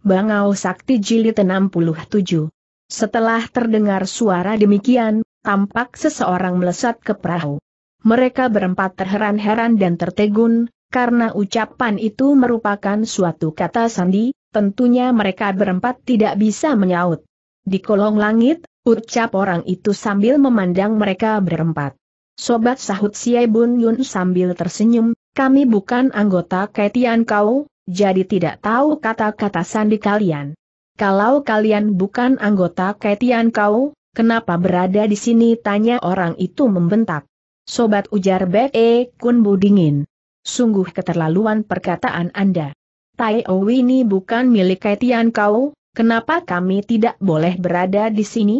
Bangau Sakti Jilid 67. Setelah terdengar suara demikian, tampak seseorang melesat ke perahu. Mereka berempat terheran-heran dan tertegun, karena ucapan itu merupakan suatu kata sandi, tentunya mereka berempat tidak bisa menyaut. Di kolong langit, ucap orang itu sambil memandang mereka berempat. Sobat sahut Siai Bun Yun sambil tersenyum, kami bukan anggota Kaitian Kau, jadi tidak tahu kata-kata sandi kalian. Kalau kalian bukan anggota Kaitian Kau, kenapa berada di sini? Tanya orang itu membentak. Sobat ujar BE Kun Kunbu dingin. Sungguh keterlaluan perkataan Anda. Tai ini bukan milik Kaitian Kau, kenapa kami tidak boleh berada di sini?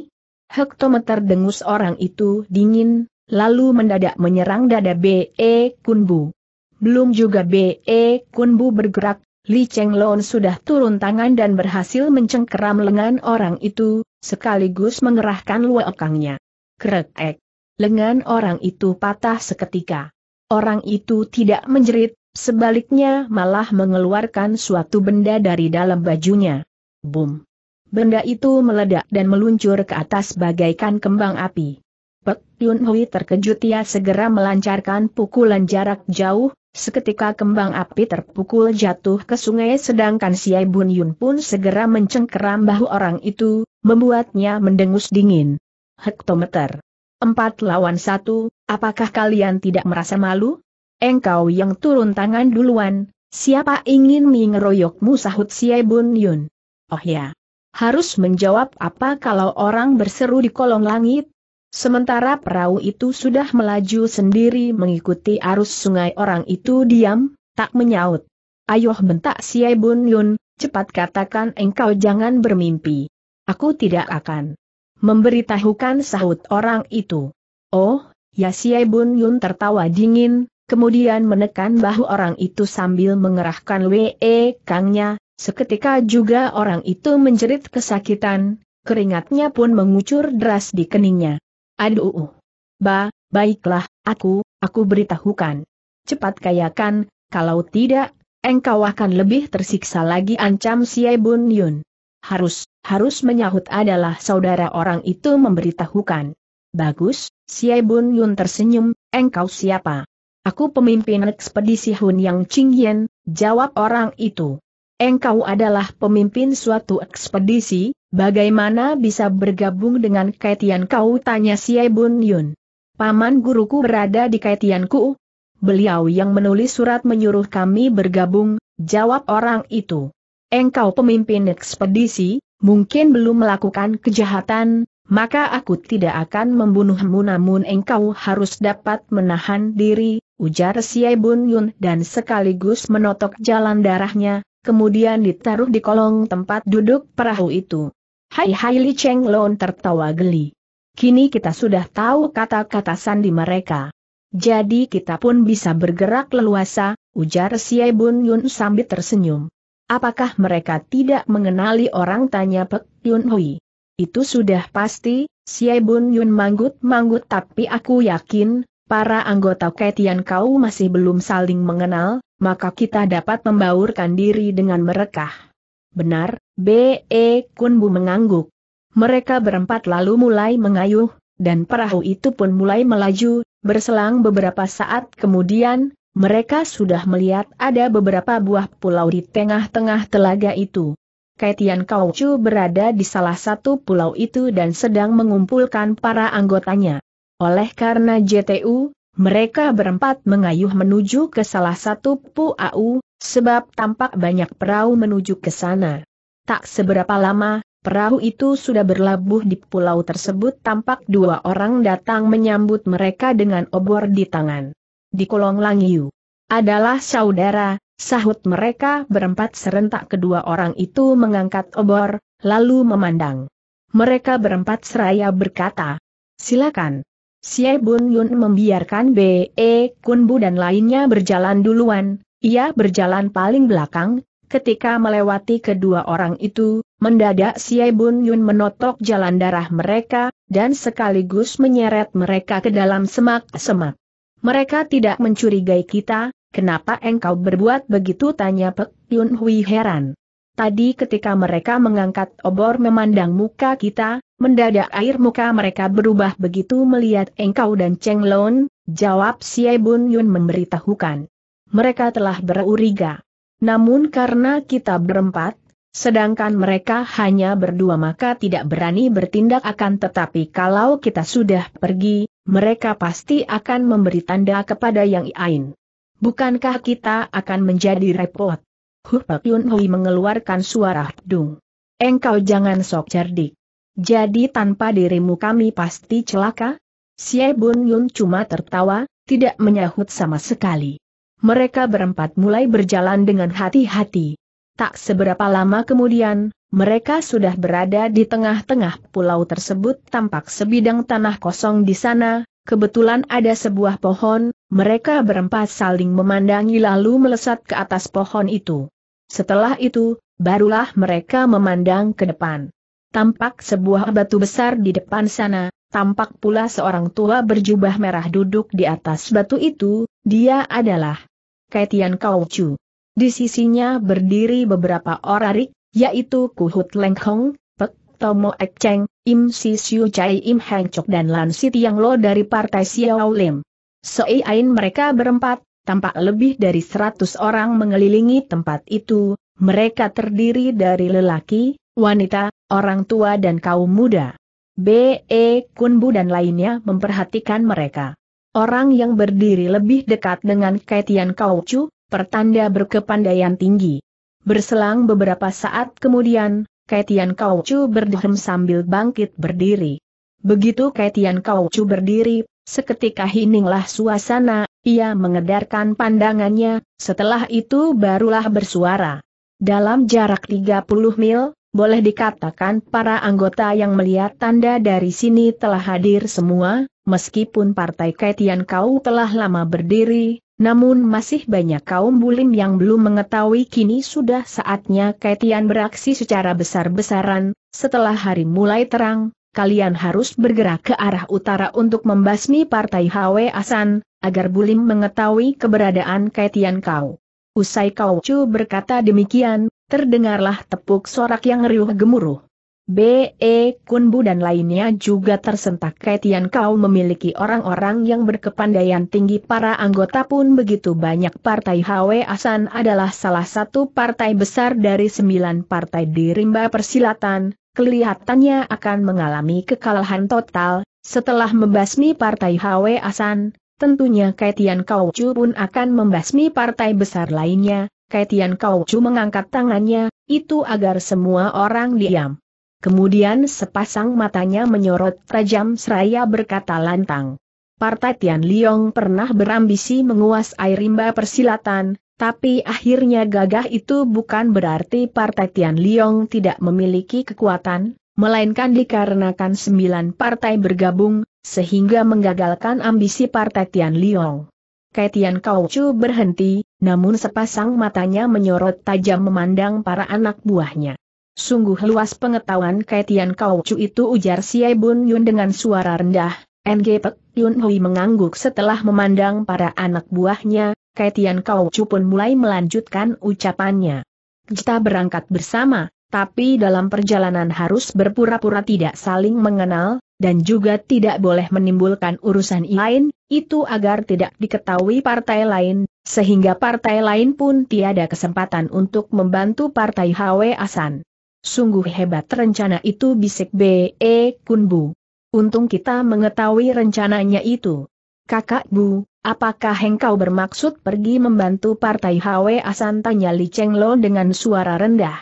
Hektometer dengus orang itu dingin, lalu mendadak menyerang dada B.E. Kunbu. Belum juga B.E. Kunbu bergerak, Li Cheng Lon sudah turun tangan dan berhasil mencengkeram lengan orang itu, sekaligus mengerahkan luokangnya. Krek-ek. Lengan orang itu patah seketika. Orang itu tidak menjerit, sebaliknya malah mengeluarkan suatu benda dari dalam bajunya. Boom. Benda itu meledak dan meluncur ke atas bagaikan kembang api. Pek Yun Hui terkejut ia segera melancarkan pukulan jarak jauh, Seketika kembang api terpukul jatuh ke sungai sedangkan Siai Bun Yun pun segera mencengkeram bahu orang itu, membuatnya mendengus dingin. Hektometer. Empat lawan satu, apakah kalian tidak merasa malu? Engkau yang turun tangan duluan, siapa ingin mengeroyokmu sahut Siai Bun Yun? Oh ya. Harus menjawab apa kalau orang berseru di kolong langit, Sementara perahu itu sudah melaju sendiri mengikuti arus sungai orang itu diam, tak menyaut. Ayoh bentak Siai Bun Yun, cepat katakan engkau jangan bermimpi. Aku tidak akan memberitahukan sahut orang itu. Oh, ya Siai Bun Yun tertawa dingin, kemudian menekan bahu orang itu sambil mengerahkan WE Kangnya, seketika juga orang itu menjerit kesakitan, keringatnya pun mengucur deras di keningnya. Aduh. Uh. Ba, baiklah, aku, aku beritahukan. Cepat kayakan, kalau tidak, engkau akan lebih tersiksa lagi ancam si Bun Yun. Harus, harus menyahut adalah saudara orang itu memberitahukan. Bagus, si Bun Yun tersenyum, engkau siapa? Aku pemimpin ekspedisi Hun Yang Yen, jawab orang itu. Engkau adalah pemimpin suatu ekspedisi, Bagaimana bisa bergabung dengan Kaitian kau tanya si Bun Yun. Paman guruku berada di Kaitianku. Beliau yang menulis surat menyuruh kami bergabung, jawab orang itu. Engkau pemimpin ekspedisi, mungkin belum melakukan kejahatan, maka aku tidak akan membunuhmu namun engkau harus dapat menahan diri, ujar si Bun Yun dan sekaligus menotok jalan darahnya, kemudian ditaruh di kolong tempat duduk perahu itu. Hai hai Li Cheng Lon tertawa geli. Kini kita sudah tahu kata-kata sandi mereka. Jadi kita pun bisa bergerak leluasa, ujar Siai Bun Yun sambil tersenyum. Apakah mereka tidak mengenali orang tanya Pek Yun Hui? Itu sudah pasti, Siai Bun Yun manggut-manggut tapi aku yakin, para anggota Ketian kau masih belum saling mengenal, maka kita dapat membaurkan diri dengan mereka. Benar, B.E. Kunbu mengangguk. Mereka berempat lalu mulai mengayuh, dan perahu itu pun mulai melaju, berselang beberapa saat kemudian, mereka sudah melihat ada beberapa buah pulau di tengah-tengah telaga itu. Kaitian Kaucu berada di salah satu pulau itu dan sedang mengumpulkan para anggotanya. Oleh karena JTU, mereka berempat mengayuh menuju ke salah satu puau, Sebab tampak banyak perahu menuju ke sana. Tak seberapa lama, perahu itu sudah berlabuh di pulau tersebut tampak dua orang datang menyambut mereka dengan obor di tangan. Di kolong Langiu, Adalah saudara, Sahut mereka berempat serentak kedua orang itu mengangkat obor, lalu memandang. Mereka berempat seraya berkata, silakan. Xie Bun Yun membiarkan B.E. Kun Bu dan lainnya berjalan duluan, ia berjalan paling belakang, ketika melewati kedua orang itu, mendadak Siai Bun Yun menotok jalan darah mereka, dan sekaligus menyeret mereka ke dalam semak-semak. Mereka tidak mencurigai kita, kenapa engkau berbuat begitu tanya Pek Yun Hui heran. Tadi ketika mereka mengangkat obor memandang muka kita, mendadak air muka mereka berubah begitu melihat engkau dan Cheng Lon, jawab Siai Bun Yun memberitahukan mereka telah beruriga. Namun karena kita berempat, sedangkan mereka hanya berdua maka tidak berani bertindak akan tetapi kalau kita sudah pergi, mereka pasti akan memberi tanda kepada yang lain. Bukankah kita akan menjadi repot? Pak Yun Hui mengeluarkan suara dung. Engkau jangan sok cerdik. Jadi tanpa dirimu kami pasti celaka? Xie Bun Yun cuma tertawa, tidak menyahut sama sekali mereka berempat mulai berjalan dengan hati-hati. Tak seberapa lama kemudian, mereka sudah berada di tengah-tengah pulau tersebut tampak sebidang tanah kosong di sana, kebetulan ada sebuah pohon, mereka berempat saling memandangi lalu melesat ke atas pohon itu. Setelah itu, barulah mereka memandang ke depan. Tampak sebuah batu besar di depan sana, tampak pula seorang tua berjubah merah duduk di atas batu itu, dia adalah Kaitian kau Kaucu. Di sisinya berdiri beberapa orarik, yaitu Kuhut Leng Hong, Pek Tomo Ek Cheng, Im Si Siu Chai Im Heng Chok dan Lan Si Tiang Lo dari Partai Xiao Lim. Ain mereka berempat, tampak lebih dari seratus orang mengelilingi tempat itu, mereka terdiri dari lelaki, wanita, orang tua dan kaum muda. B.E. Kunbu dan lainnya memperhatikan mereka. Orang yang berdiri lebih dekat dengan Kaitian Kaucu, pertanda berkepandaian tinggi. Berselang beberapa saat kemudian, Kaitian Kaucu berdehem sambil bangkit berdiri. Begitu Kaitian Kaucu berdiri, seketika hininglah suasana, ia mengedarkan pandangannya, setelah itu barulah bersuara. Dalam jarak 30 mil, boleh dikatakan para anggota yang melihat tanda dari sini telah hadir semua, meskipun partai Kaitian kau telah lama berdiri, namun masih banyak kaum bulim yang belum mengetahui kini sudah saatnya Kaitian beraksi secara besar-besaran, setelah hari mulai terang, kalian harus bergerak ke arah utara untuk membasmi partai Hwe Asan, agar bulim mengetahui keberadaan Kaitian kau. Usai Kau Chu berkata demikian, terdengarlah tepuk sorak yang riuh gemuruh. B.E. Kunbu dan lainnya juga tersentak Kaitian Kau memiliki orang-orang yang berkepandaian tinggi para anggota pun begitu banyak Partai Hwe Asan adalah salah satu partai besar dari sembilan partai di rimba persilatan, kelihatannya akan mengalami kekalahan total, setelah membasmi Partai Hwe Asan, tentunya Kaitian Kau Chu pun akan membasmi partai besar lainnya, Kaitian Kau Chu mengangkat tangannya, itu agar semua orang diam. Kemudian sepasang matanya menyorot tajam seraya berkata lantang. Partai Tian Liong pernah berambisi menguasai rimba persilatan, tapi akhirnya gagah itu bukan berarti Partai Tian Liong tidak memiliki kekuatan, melainkan dikarenakan sembilan partai bergabung, sehingga menggagalkan ambisi Partai Tian Liong. Kaitian Kaucu berhenti, namun sepasang matanya menyorot tajam memandang para anak buahnya. Sungguh luas pengetahuan Kaitian Kau cu itu ujar Siai Bun Yun dengan suara rendah. NG Pek Yun Hui mengangguk setelah memandang para anak buahnya, Kaitian Kau cu pun mulai melanjutkan ucapannya. Kita berangkat bersama, tapi dalam perjalanan harus berpura-pura tidak saling mengenal, dan juga tidak boleh menimbulkan urusan lain, itu agar tidak diketahui partai lain, sehingga partai lain pun tiada kesempatan untuk membantu partai Hwe Asan. Sungguh hebat rencana itu bisik B.E. Eh, Kunbu. Untung kita mengetahui rencananya itu. Kakak Bu, apakah engkau bermaksud pergi membantu Partai Hwe Asan tanya Li Cheng Lo dengan suara rendah.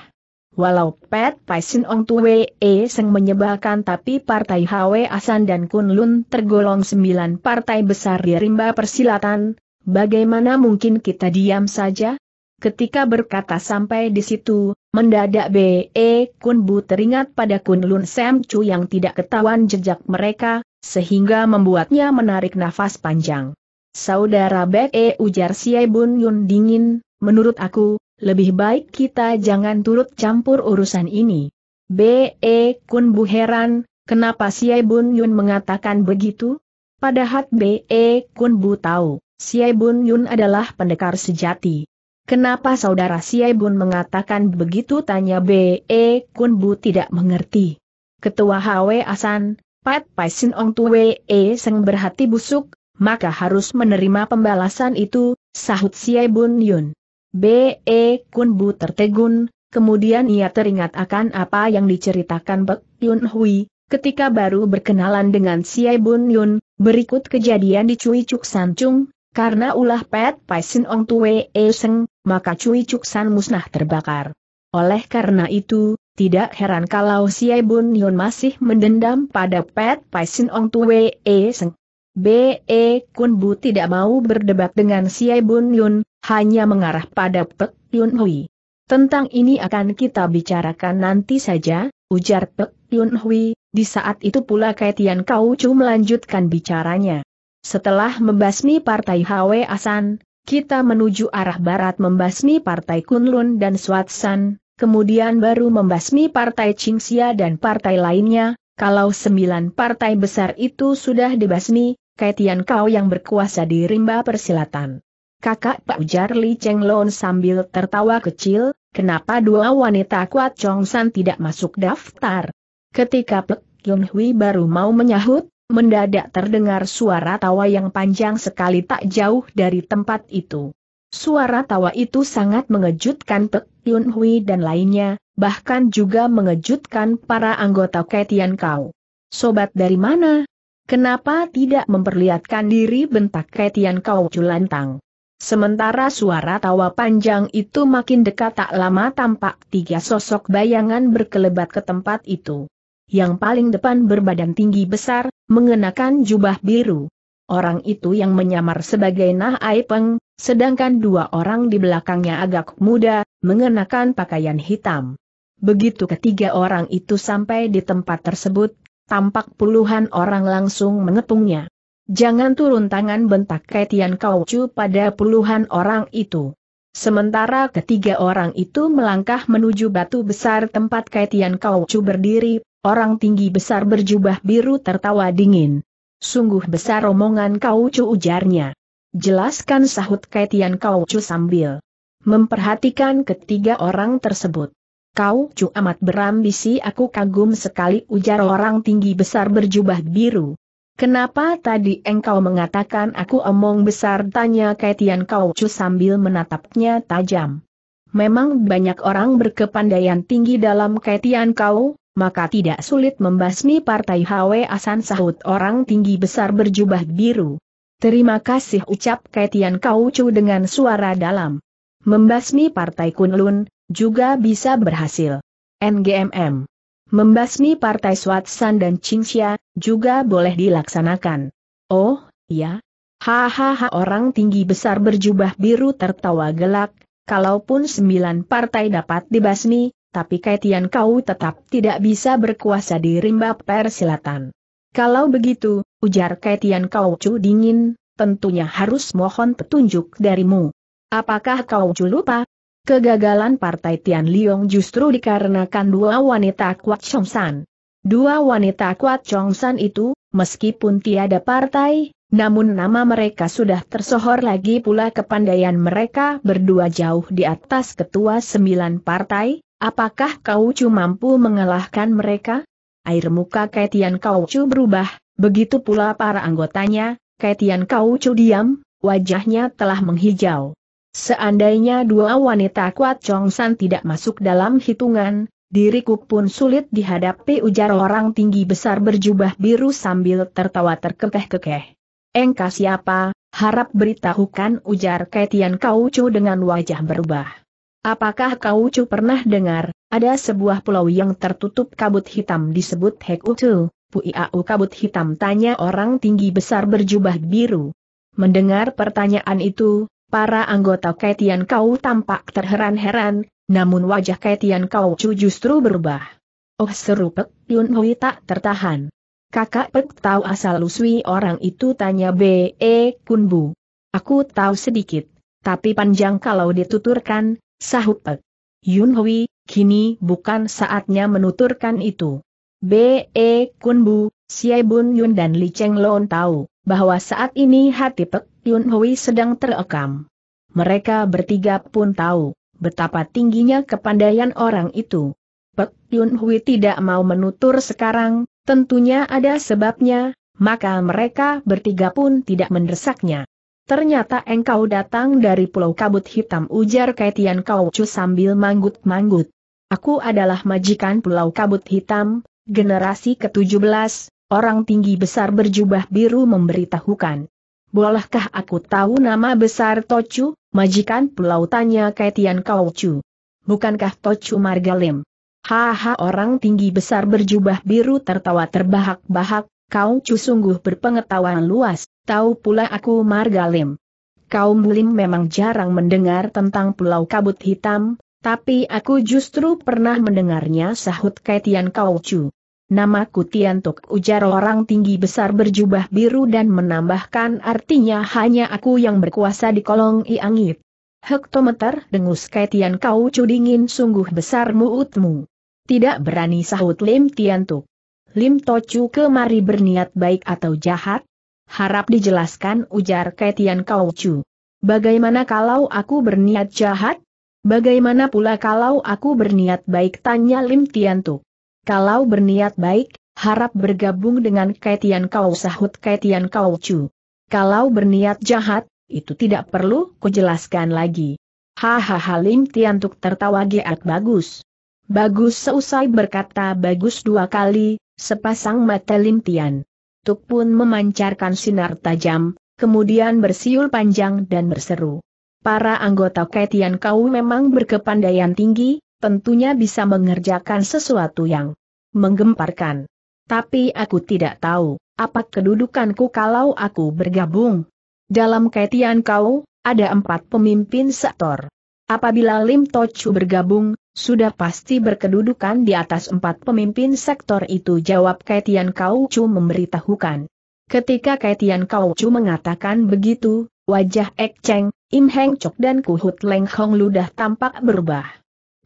Walau Pet Sin Ong Tu E Seng menyebalkan tapi Partai Hwe Asan dan Kun Lun tergolong sembilan partai besar di rimba persilatan, bagaimana mungkin kita diam saja? Ketika berkata sampai di situ, mendadak B.E. Kun Bu teringat pada Kun Lun Sam Chu yang tidak ketahuan jejak mereka, sehingga membuatnya menarik nafas panjang. Saudara B.E. E ujar Siai Bun Yun dingin, menurut aku, lebih baik kita jangan turut campur urusan ini. B.E. E Kun Bu heran, kenapa Siai Bun Yun mengatakan begitu? Padahal B.E. E Kun Bu tahu, Siai Bun Yun adalah pendekar sejati. Kenapa saudara Siebun mengatakan begitu tanya B.E. Kun tidak mengerti. Ketua HW Asan, Pat Pai Sin Ong Tu E Seng berhati busuk, maka harus menerima pembalasan itu, sahut Siebun Yun. B.E. Kun tertegun, kemudian ia teringat akan apa yang diceritakan Bek Yun Hui, ketika baru berkenalan dengan Siebun Yun, berikut kejadian di Cui Cuk San Chung, karena ulah Pet Paisin Ong tuwe E Seng, maka Cui Cuk musnah terbakar. Oleh karena itu, tidak heran kalau si Bun Yun masih mendendam pada Pet Paisin Ong tuwe E Seng. B.E. Kun Bu tidak mau berdebat dengan si Bun Yun, hanya mengarah pada Pek Yun Hui. Tentang ini akan kita bicarakan nanti saja, ujar Pek Yun Hui, di saat itu pula Kaitian Kau Chu melanjutkan bicaranya. Setelah membasmi partai Hwe Asan, kita menuju arah barat membasmi partai Kunlun dan Swatsan, kemudian baru membasmi partai Qingxia dan partai lainnya, kalau sembilan partai besar itu sudah dibasmi, Kaitian Kau yang berkuasa di rimba persilatan. Kakak Pak Ujar Li Cheng Lon sambil tertawa kecil, kenapa dua wanita kuat Chong San tidak masuk daftar? Ketika Pek Yun Hui baru mau menyahut, mendadak terdengar suara tawa yang panjang sekali tak jauh dari tempat itu. Suara tawa itu sangat mengejutkan Pek Yun Hui dan lainnya, bahkan juga mengejutkan para anggota Ketian Kau. Sobat dari mana? Kenapa tidak memperlihatkan diri bentak Ketian Kau Julantang? Sementara suara tawa panjang itu makin dekat tak lama tampak tiga sosok bayangan berkelebat ke tempat itu. Yang paling depan berbadan tinggi besar, mengenakan jubah biru. Orang itu yang menyamar sebagai Nah Aipeng, sedangkan dua orang di belakangnya agak muda, mengenakan pakaian hitam. Begitu ketiga orang itu sampai di tempat tersebut, tampak puluhan orang langsung mengepungnya. Jangan turun tangan bentak Kaitian Kaucu pada puluhan orang itu. Sementara ketiga orang itu melangkah menuju batu besar tempat Kaitian Kaucu berdiri, Orang tinggi besar berjubah biru tertawa dingin. Sungguh besar omongan kau cu ujarnya. Jelaskan sahut kaitian kau cu sambil memperhatikan ketiga orang tersebut. Kau cu amat berambisi aku kagum sekali ujar orang tinggi besar berjubah biru. Kenapa tadi engkau mengatakan aku omong besar tanya kaitian kau cu sambil menatapnya tajam. Memang banyak orang berkepandaian tinggi dalam kaitian kau, maka tidak sulit membasmi partai HW Asan sahut orang tinggi besar berjubah biru. Terima kasih ucap Kaitian Kaucu dengan suara dalam. Membasmi partai Kunlun, juga bisa berhasil. NGMM. Membasmi partai Swatsan dan Qingxia, juga boleh dilaksanakan. Oh, ya. Hahaha orang tinggi besar berjubah biru tertawa gelak, kalaupun sembilan partai dapat dibasmi, tapi Kaitian kau tetap tidak bisa berkuasa di rimba persilatan. Kalau begitu, ujar Kaitian kau cu dingin, tentunya harus mohon petunjuk darimu. Apakah kau cu lupa? Kegagalan partai Tian Liong justru dikarenakan dua wanita kuat Chongsan. Dua wanita kuat Chongsan itu, meskipun tiada partai, namun nama mereka sudah tersohor lagi pula kepandaian mereka berdua jauh di atas ketua sembilan partai, Apakah kau cuma mampu mengalahkan mereka? Air muka Kaitian cu berubah, begitu pula para anggotanya, Kaitian kau cu diam, wajahnya telah menghijau. Seandainya dua wanita kuat Chong San tidak masuk dalam hitungan, diriku pun sulit dihadapi ujar orang tinggi besar berjubah biru sambil tertawa terkekeh-kekeh. Engkau siapa, harap beritahukan ujar Kaitian kau cu dengan wajah berubah. Apakah kau cu pernah dengar, ada sebuah pulau yang tertutup kabut hitam disebut Hek Ucu, Puiau kabut hitam tanya orang tinggi besar berjubah biru. Mendengar pertanyaan itu, para anggota Kaitian Kau tampak terheran-heran, namun wajah Kaitian Kau cu justru berubah. Oh seru Pek Yun Hui tak tertahan. Kakak Pek tahu asal usui orang itu tanya B.E. E Kunbu. Aku tahu sedikit, tapi panjang kalau dituturkan, Sahut Pek. Yun Hui, kini bukan saatnya menuturkan itu. B.E. Kunbu, Siai Bun Yun dan Li Cheng Lon tahu bahwa saat ini hati Pek Yun Hui sedang terekam. Mereka bertiga pun tahu betapa tingginya kepandaian orang itu. Pek Yun Hui tidak mau menutur sekarang, tentunya ada sebabnya, maka mereka bertiga pun tidak mendesaknya. Ternyata engkau datang dari pulau kabut hitam ujar Kaitian Kaucu sambil manggut-manggut. Aku adalah majikan pulau kabut hitam, generasi ke-17, orang tinggi besar berjubah biru memberitahukan. Bolehkah aku tahu nama besar Tocu, majikan pulau tanya Kaitian Kaucu. Bukankah Tocu Margalim? Haha orang tinggi besar berjubah biru tertawa terbahak-bahak, Kau cu sungguh berpengetahuan luas, tahu pula aku marga Lim. Kau Lim memang jarang mendengar tentang Pulau Kabut Hitam, tapi aku justru pernah mendengarnya sahut Kaitian Kau Nama Namaku Tiantuk ujar orang tinggi besar berjubah biru dan menambahkan artinya hanya aku yang berkuasa di kolong Iangit. Hektometer dengus Kaitian Kau cu dingin sungguh besar muutmu. Tidak berani sahut Lim Tiantuk. Lim Tochu kemari berniat baik atau jahat? Harap dijelaskan ujar Ketian Kaucu. Bagaimana kalau aku berniat jahat? Bagaimana pula kalau aku berniat baik tanya Lim Tiantu. Kalau berniat baik, harap bergabung dengan Ketian Kau sahut Ketian Kaucu. Kalau berniat jahat, itu tidak perlu kujelaskan lagi. Hahaha Lim Tiantuk tertawa giat bagus. Bagus seusai berkata bagus dua kali, Sepasang mata lintian. Tuk pun memancarkan sinar tajam, kemudian bersiul panjang dan berseru. Para anggota Ketian kau memang berkepandaian tinggi, tentunya bisa mengerjakan sesuatu yang menggemparkan. Tapi aku tidak tahu, apa kedudukanku kalau aku bergabung. Dalam Ketian kau, ada empat pemimpin sektor. Apabila Lim Tochu bergabung, sudah pasti berkedudukan di atas empat pemimpin sektor itu jawab Kaitian Kaucu memberitahukan. Ketika Kaitian Kaucu mengatakan begitu, wajah Ek Cheng, Im Heng Chok dan Kuhut Leng Hong ludah tampak berubah.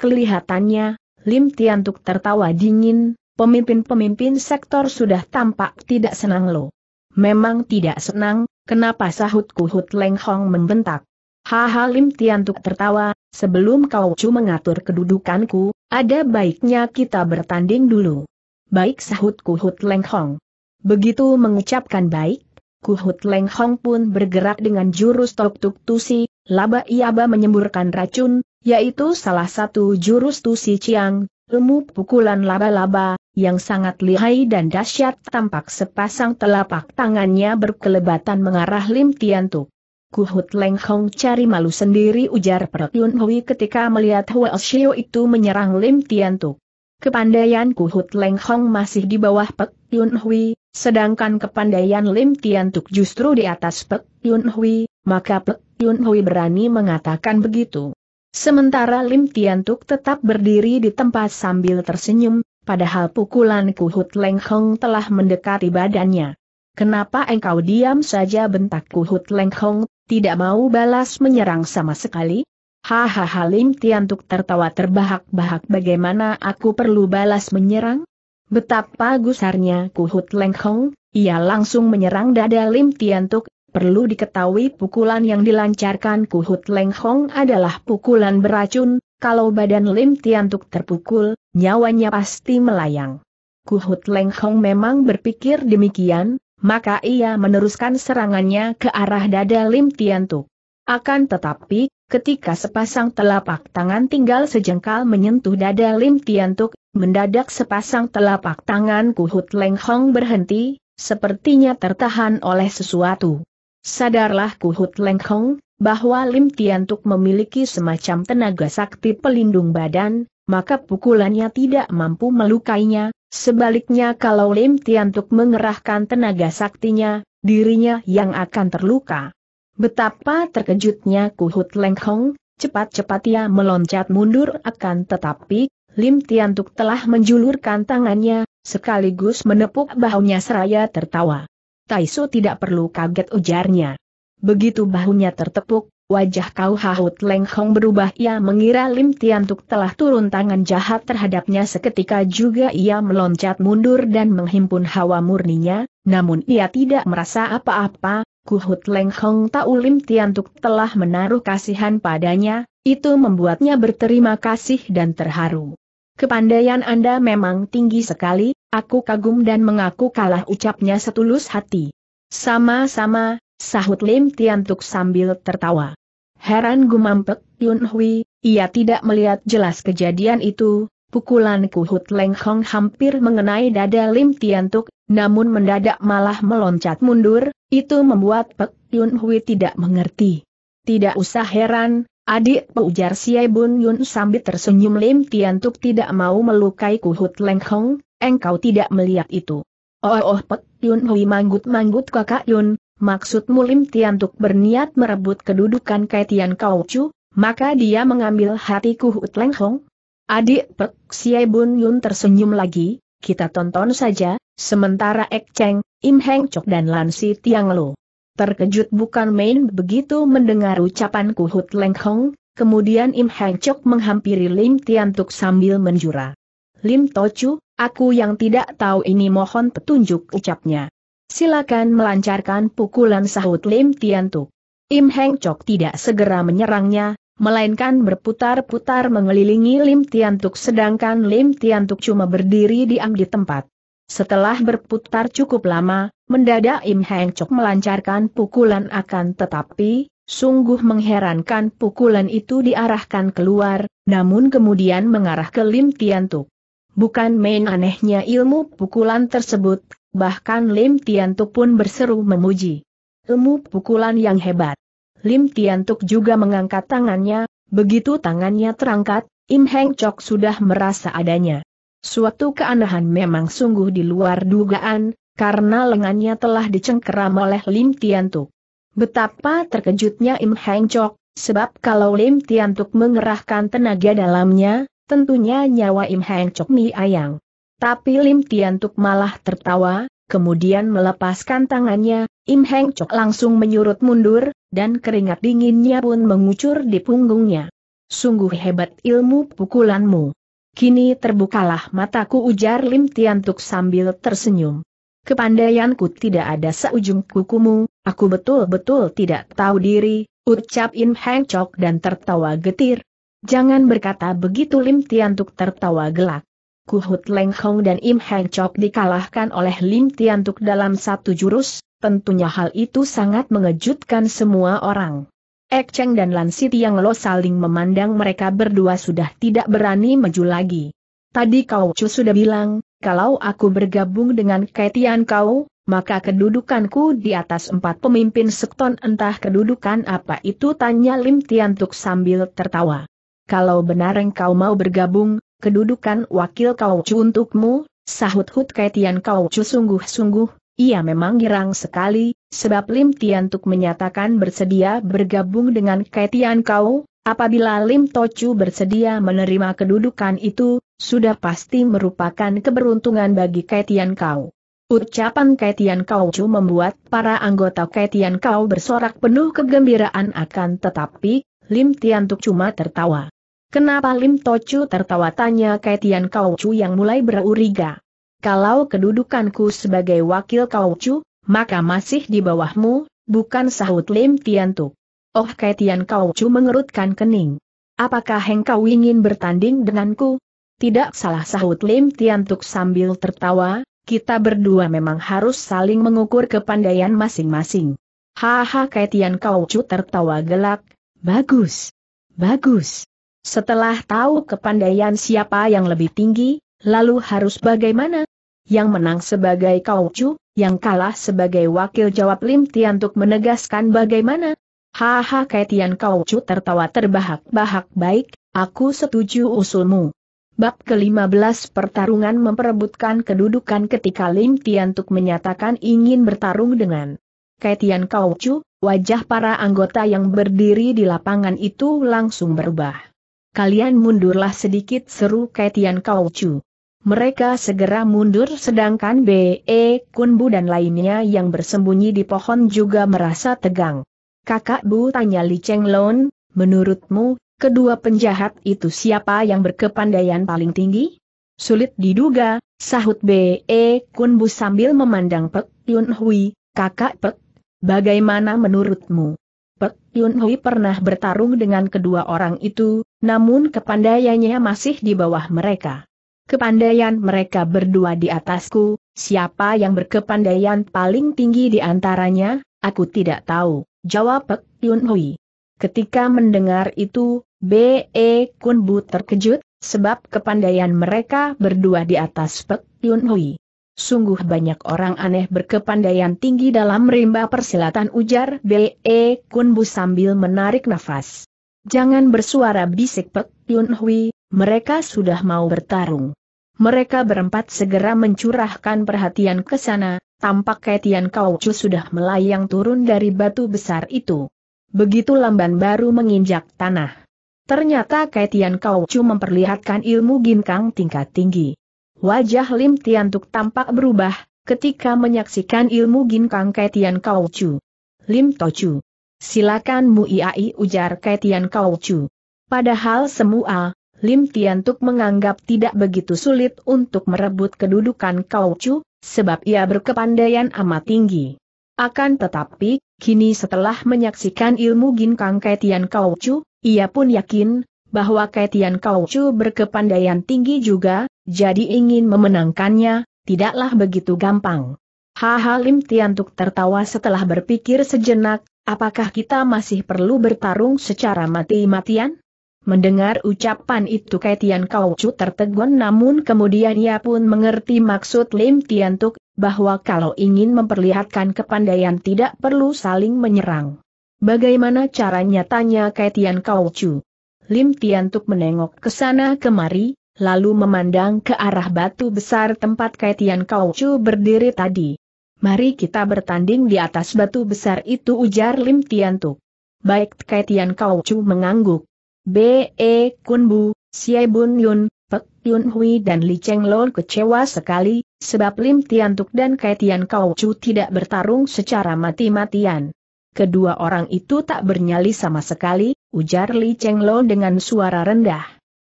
Kelihatannya, Lim Tuk tertawa dingin, pemimpin-pemimpin sektor sudah tampak tidak senang lo. Memang tidak senang, kenapa sahut Kuhut Leng Hong membentak. Haha Lim Tiantuk tertawa, sebelum kau cu mengatur kedudukanku, ada baiknya kita bertanding dulu. Baik sahut Kuhut Leng Hong. Begitu mengucapkan baik, Kuhut Leng Hong pun bergerak dengan jurus Tok Tuk Tusi, Laba Iaba menyemburkan racun, yaitu salah satu jurus Tusi Ciang, ilmu pukulan laba-laba, yang sangat lihai dan dahsyat tampak sepasang telapak tangannya berkelebatan mengarah Lim Tiantuk. Kuhut Lengkong cari malu sendiri ujar Perut Yun Hui ketika melihat Hua Xiao itu menyerang Lim Tian Tu. Kepandaian Kuhut Lengkong masih di bawah Pek Yun Hui, sedangkan kepandaian Lim Tian Tu justru di atas Pek Yun Hui, maka Pek Yun Hui berani mengatakan begitu. Sementara Lim Tian Tu tetap berdiri di tempat sambil tersenyum, padahal pukulan Kuhut Lengkong telah mendekati badannya. Kenapa engkau diam saja bentakku Hut lengkong, tidak mau balas menyerang sama sekali? Hahaha Lim Tiantuk tertawa terbahak-bahak bagaimana aku perlu balas menyerang? Betapa gusarnya Kuhut lengkong, ia langsung menyerang dada Lim Tiantuk, perlu diketahui pukulan yang dilancarkan Kuhut lengkong adalah pukulan beracun, kalau badan Lim Tiantuk terpukul, nyawanya pasti melayang. Kuhut lengkong memang berpikir demikian, maka ia meneruskan serangannya ke arah dada Lim Tian Tu. Akan tetapi, ketika sepasang telapak tangan tinggal sejengkal menyentuh dada Lim Tian Tiantuk, mendadak sepasang telapak tangan Kuhut Leng Hong berhenti, sepertinya tertahan oleh sesuatu. Sadarlah Kuhut Leng Hong, bahwa Lim Tian Tiantuk memiliki semacam tenaga sakti pelindung badan, maka pukulannya tidak mampu melukainya, Sebaliknya kalau Lim Tiantuk mengerahkan tenaga saktinya, dirinya yang akan terluka. Betapa terkejutnya Kuhut Lengkong, cepat-cepat ia meloncat mundur akan tetapi, Lim Tiantuk telah menjulurkan tangannya, sekaligus menepuk bahunya seraya tertawa. Taiso tidak perlu kaget ujarnya. Begitu bahunya tertepuk, Wajah kau hahut Hong berubah ia mengira Lim Tiantuk telah turun tangan jahat terhadapnya seketika juga ia meloncat mundur dan menghimpun hawa murninya, namun ia tidak merasa apa-apa, kuhut Hong tahu Lim Tiantuk telah menaruh kasihan padanya, itu membuatnya berterima kasih dan terharu. Kepandaian Anda memang tinggi sekali, aku kagum dan mengaku kalah ucapnya setulus hati. Sama-sama, sahut Lim Tiantuk sambil tertawa. Heran gumampek Yun Hui, ia tidak melihat jelas kejadian itu, pukulan kuhut Leng Hong hampir mengenai dada Lim Tiantuk, namun mendadak malah meloncat mundur, itu membuat Pek Yun Hui tidak mengerti. Tidak usah heran, Adik peujar Siai Bun Yun sambil tersenyum Lim Tiantuk tidak mau melukai kuhut Leng Hong, engkau tidak melihat itu. Oh oh Pek Yun Hui manggut-manggut kakak Yun, maksudmu Lim Tiantuk berniat merebut kedudukan Kaitian Chu, maka dia mengambil hatiku Hut Leng Hong? Adik Pek Xie Bun Yun tersenyum lagi, kita tonton saja, sementara Ek Cheng, Im Heng Chok dan Lansi Tiang Lo. Terkejut bukan main begitu mendengar ucapanku Hut Leng Hong, kemudian Im Heng Chok menghampiri Lim Tiantuk sambil menjura. Lim Tochu, aku yang tidak tahu ini mohon petunjuk ucapnya silakan melancarkan pukulan sahut Lim Tian Tu. Im Heng Chok tidak segera menyerangnya, melainkan berputar-putar mengelilingi Lim Tian Tu, sedangkan Lim Tian Tu cuma berdiri diam di tempat. Setelah berputar cukup lama, mendadak Im Heng Chok melancarkan pukulan akan tetapi, sungguh mengherankan pukulan itu diarahkan keluar, namun kemudian mengarah ke Lim Tian Tu. Bukan main anehnya ilmu pukulan tersebut, bahkan Lim Tiantuk pun berseru memuji. Ilmu pukulan yang hebat. Lim Tiantuk juga mengangkat tangannya, begitu tangannya terangkat, Im Heng Chok sudah merasa adanya. Suatu keanehan memang sungguh di luar dugaan, karena lengannya telah dicengkeram oleh Lim Tiantuk. Betapa terkejutnya Im Heng Chok, sebab kalau Lim Tiantuk mengerahkan tenaga dalamnya, tentunya nyawa Im Heng Chok Mi Ayang. Tapi Lim Tiantuk malah tertawa, kemudian melepaskan tangannya, Im Heng Chok langsung menyurut mundur, dan keringat dinginnya pun mengucur di punggungnya. Sungguh hebat ilmu pukulanmu. Kini terbukalah mataku ujar Lim Tiantuk sambil tersenyum. Kepandaianku tidak ada seujung kukumu, aku betul-betul tidak tahu diri, ucap Im Heng Chok dan tertawa getir. Jangan berkata begitu Lim Tiantuk tertawa gelak. Kuhut Lengkong dan Im Hang Chok dikalahkan oleh Lim Tian Tuk dalam satu jurus, tentunya hal itu sangat mengejutkan semua orang. Ek Cheng dan Lan Siti yang lo saling memandang mereka berdua sudah tidak berani maju lagi. Tadi kau cu sudah bilang, kalau aku bergabung dengan Kaitian kau, maka kedudukanku di atas empat pemimpin sekton entah kedudukan apa itu tanya Lim Tian Tuk sambil tertawa. Kalau benar engkau mau bergabung, kedudukan wakil kau cu untukmu, sahut Hut Kaitian cu sungguh-sungguh, ia memang girang sekali, sebab Lim Tian Tuk menyatakan bersedia bergabung dengan Kaitian Kau, apabila Lim Tocu bersedia menerima kedudukan itu, sudah pasti merupakan keberuntungan bagi Kaitian Kau. Ucapan Kaitian cu membuat para anggota Kaitian Kau bersorak penuh kegembiraan akan tetapi, Lim Tian Tuk cuma tertawa. Kenapa Lim Tocu tertawa tanya Kaitian Kaucu yang mulai beruriga. Kalau kedudukanku sebagai wakil Kaucu, maka masih di bawahmu, bukan sahut Lim Tiantu. Oh Kaitian Kaucu mengerutkan kening. Apakah engkau ingin bertanding denganku? Tidak salah sahut Lim Tiantuk sambil tertawa, kita berdua memang harus saling mengukur kepandaian masing-masing. Haha Kaitian Kaucu tertawa gelak, bagus, bagus. Setelah tahu kepandaian siapa yang lebih tinggi, lalu harus bagaimana? Yang menang sebagai kaucu, yang kalah sebagai wakil jawab Lim untuk menegaskan bagaimana? Haha Kaitian Kaucu tertawa terbahak-bahak baik, aku setuju usulmu. Bab ke-15 pertarungan memperebutkan kedudukan ketika Lim untuk menyatakan ingin bertarung dengan Kaitian Kaucu, wajah para anggota yang berdiri di lapangan itu langsung berubah kalian mundurlah sedikit seru Kaitian Kauchu. Mereka segera mundur sedangkan B.E. Kunbu dan lainnya yang bersembunyi di pohon juga merasa tegang. Kakak Bu tanya Li Cheng Lon, menurutmu, kedua penjahat itu siapa yang berkepandaian paling tinggi? Sulit diduga, sahut B.E. Kunbu sambil memandang Pek Yun Hui, kakak Pek, bagaimana menurutmu? Pek Yun Hui pernah bertarung dengan kedua orang itu, namun kepandaiannya masih di bawah mereka. Kepandaian mereka berdua di atasku, siapa yang berkepandaian paling tinggi di antaranya, aku tidak tahu, jawab Pek Yun Hui. Ketika mendengar itu, B.E. E Kun Bu terkejut, sebab kepandaian mereka berdua di atas Pek Yun Hui. Sungguh banyak orang aneh berkepandaian tinggi dalam rimba persilatan ujar B.E. Kunbu sambil menarik nafas. Jangan bersuara bisik Pek Yun Hui, mereka sudah mau bertarung. Mereka berempat segera mencurahkan perhatian ke sana, tampak Ketian Kaucu sudah melayang turun dari batu besar itu. Begitu lamban baru menginjak tanah. Ternyata Ketian Kaucu memperlihatkan ilmu ginkang tingkat tinggi. Wajah Lim Tiantuk tampak berubah, ketika menyaksikan ilmu gin ginkang Kaitian Kau Chu. Lim Tochu. Silakan Mu Iai, ujar Kaitian Kau Chu. Padahal semua, Lim Tiantuk menganggap tidak begitu sulit untuk merebut kedudukan Kau Chu, sebab ia berkepandaian amat tinggi. Akan tetapi, kini setelah menyaksikan ilmu gin ginkang Kaitian Kau Chu, ia pun yakin, bahwa Kaitian Kau Chu berkepandaian tinggi juga, jadi ingin memenangkannya, tidaklah begitu gampang. Haha Lim Tiantuk tertawa setelah berpikir sejenak, apakah kita masih perlu bertarung secara mati-matian? Mendengar ucapan itu Kaitian Kaucu tertegun namun kemudian ia pun mengerti maksud Lim Tiantuk, bahwa kalau ingin memperlihatkan kepandaian tidak perlu saling menyerang. Bagaimana caranya tanya Kaitian Kaucu? Lim Tiantuk menengok ke sana kemari, lalu memandang ke arah batu besar tempat Kaitian Kaucu berdiri tadi. Mari kita bertanding di atas batu besar itu ujar Lim Tiantuk. Baik Kaitian Kaucu mengangguk. B.E. Kunbu, Xie Bun Yun, Pek Yun Hui dan Li Cheng Lon kecewa sekali, sebab Lim Tiantuk dan Kaitian Kaucu tidak bertarung secara mati-matian. Kedua orang itu tak bernyali sama sekali, ujar Li Cheng Lon dengan suara rendah.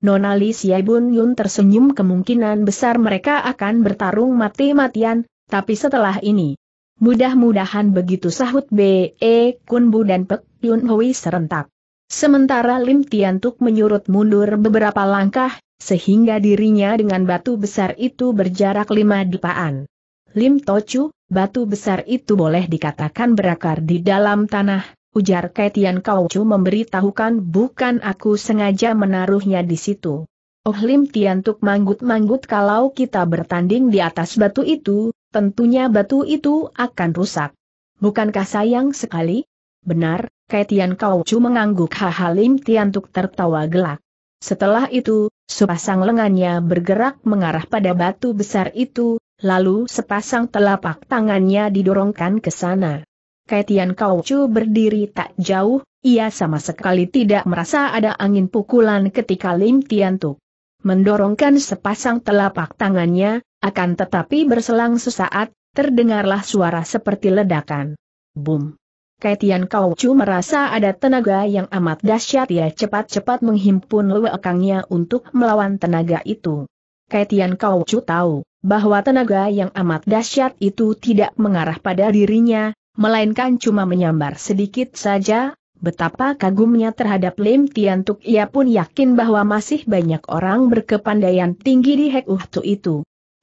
Nona Li Bun Yun tersenyum kemungkinan besar mereka akan bertarung mati-matian, tapi setelah ini. Mudah-mudahan begitu sahut B.E. E, Kun Bu dan Pek Yun Hui serentak. Sementara Lim Tiantuk menyurut mundur beberapa langkah, sehingga dirinya dengan batu besar itu berjarak lima dipaan. Lim Tocu, batu besar itu boleh dikatakan berakar di dalam tanah, ujar Kaitian Kauchu memberitahukan bukan aku sengaja menaruhnya di situ. Oh Lim Tiantuk manggut-manggut kalau kita bertanding di atas batu itu, tentunya batu itu akan rusak. Bukankah sayang sekali? Benar, Kaitian Kauchu mengangguk haha Lim Tiantuk tertawa gelak. Setelah itu, sepasang lengannya bergerak mengarah pada batu besar itu, lalu sepasang telapak tangannya didorongkan ke sana. Kaitian Kaucu berdiri tak jauh, ia sama sekali tidak merasa ada angin pukulan ketika Lim Tian tu mendorongkan sepasang telapak tangannya, akan tetapi berselang sesaat, terdengarlah suara seperti ledakan. Boom! Kaitian Kaucu merasa ada tenaga yang amat dahsyat ia cepat-cepat menghimpun lewekangnya untuk melawan tenaga itu. Kaitian Kaucu tahu bahwa tenaga yang amat dahsyat itu tidak mengarah pada dirinya, melainkan cuma menyambar sedikit saja, betapa kagumnya terhadap Lim Tiantuk ia pun yakin bahwa masih banyak orang berkepandaian tinggi di Hek Uhtu itu.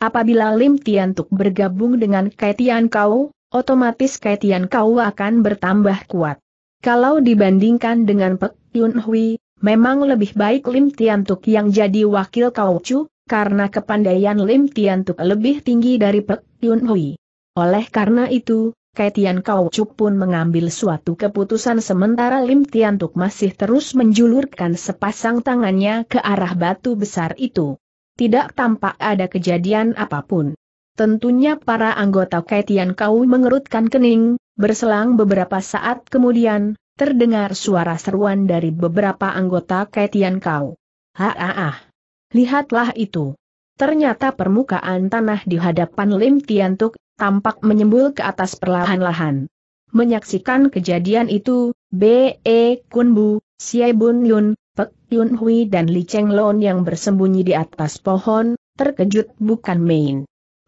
Apabila Lim Tiantuk bergabung dengan Kaitian Kau, otomatis Kaitian Kau akan bertambah kuat. Kalau dibandingkan dengan Pek Yun Hui, memang lebih baik Lim Tiantuk yang jadi wakil Kau Chu, karena kepandaian Lim Tiantuk lebih tinggi dari Pek Yun Hui. Oleh karena itu, Kaitian Cup pun mengambil suatu keputusan sementara Lim Tiantuk masih terus menjulurkan sepasang tangannya ke arah batu besar itu. Tidak tampak ada kejadian apapun. Tentunya para anggota Kaitian Kau mengerutkan kening, berselang beberapa saat kemudian, terdengar suara seruan dari beberapa anggota Kaitian Kau. Ha ah ah. Lihatlah itu. Ternyata permukaan tanah di hadapan Lim Tiantuk tampak menyembul ke atas perlahan-lahan. Menyaksikan kejadian itu, B.E. E Kun Kunbu, Xie Bun Yun, Pek Yun Hui dan Li Cheng Lon yang bersembunyi di atas pohon, terkejut bukan main.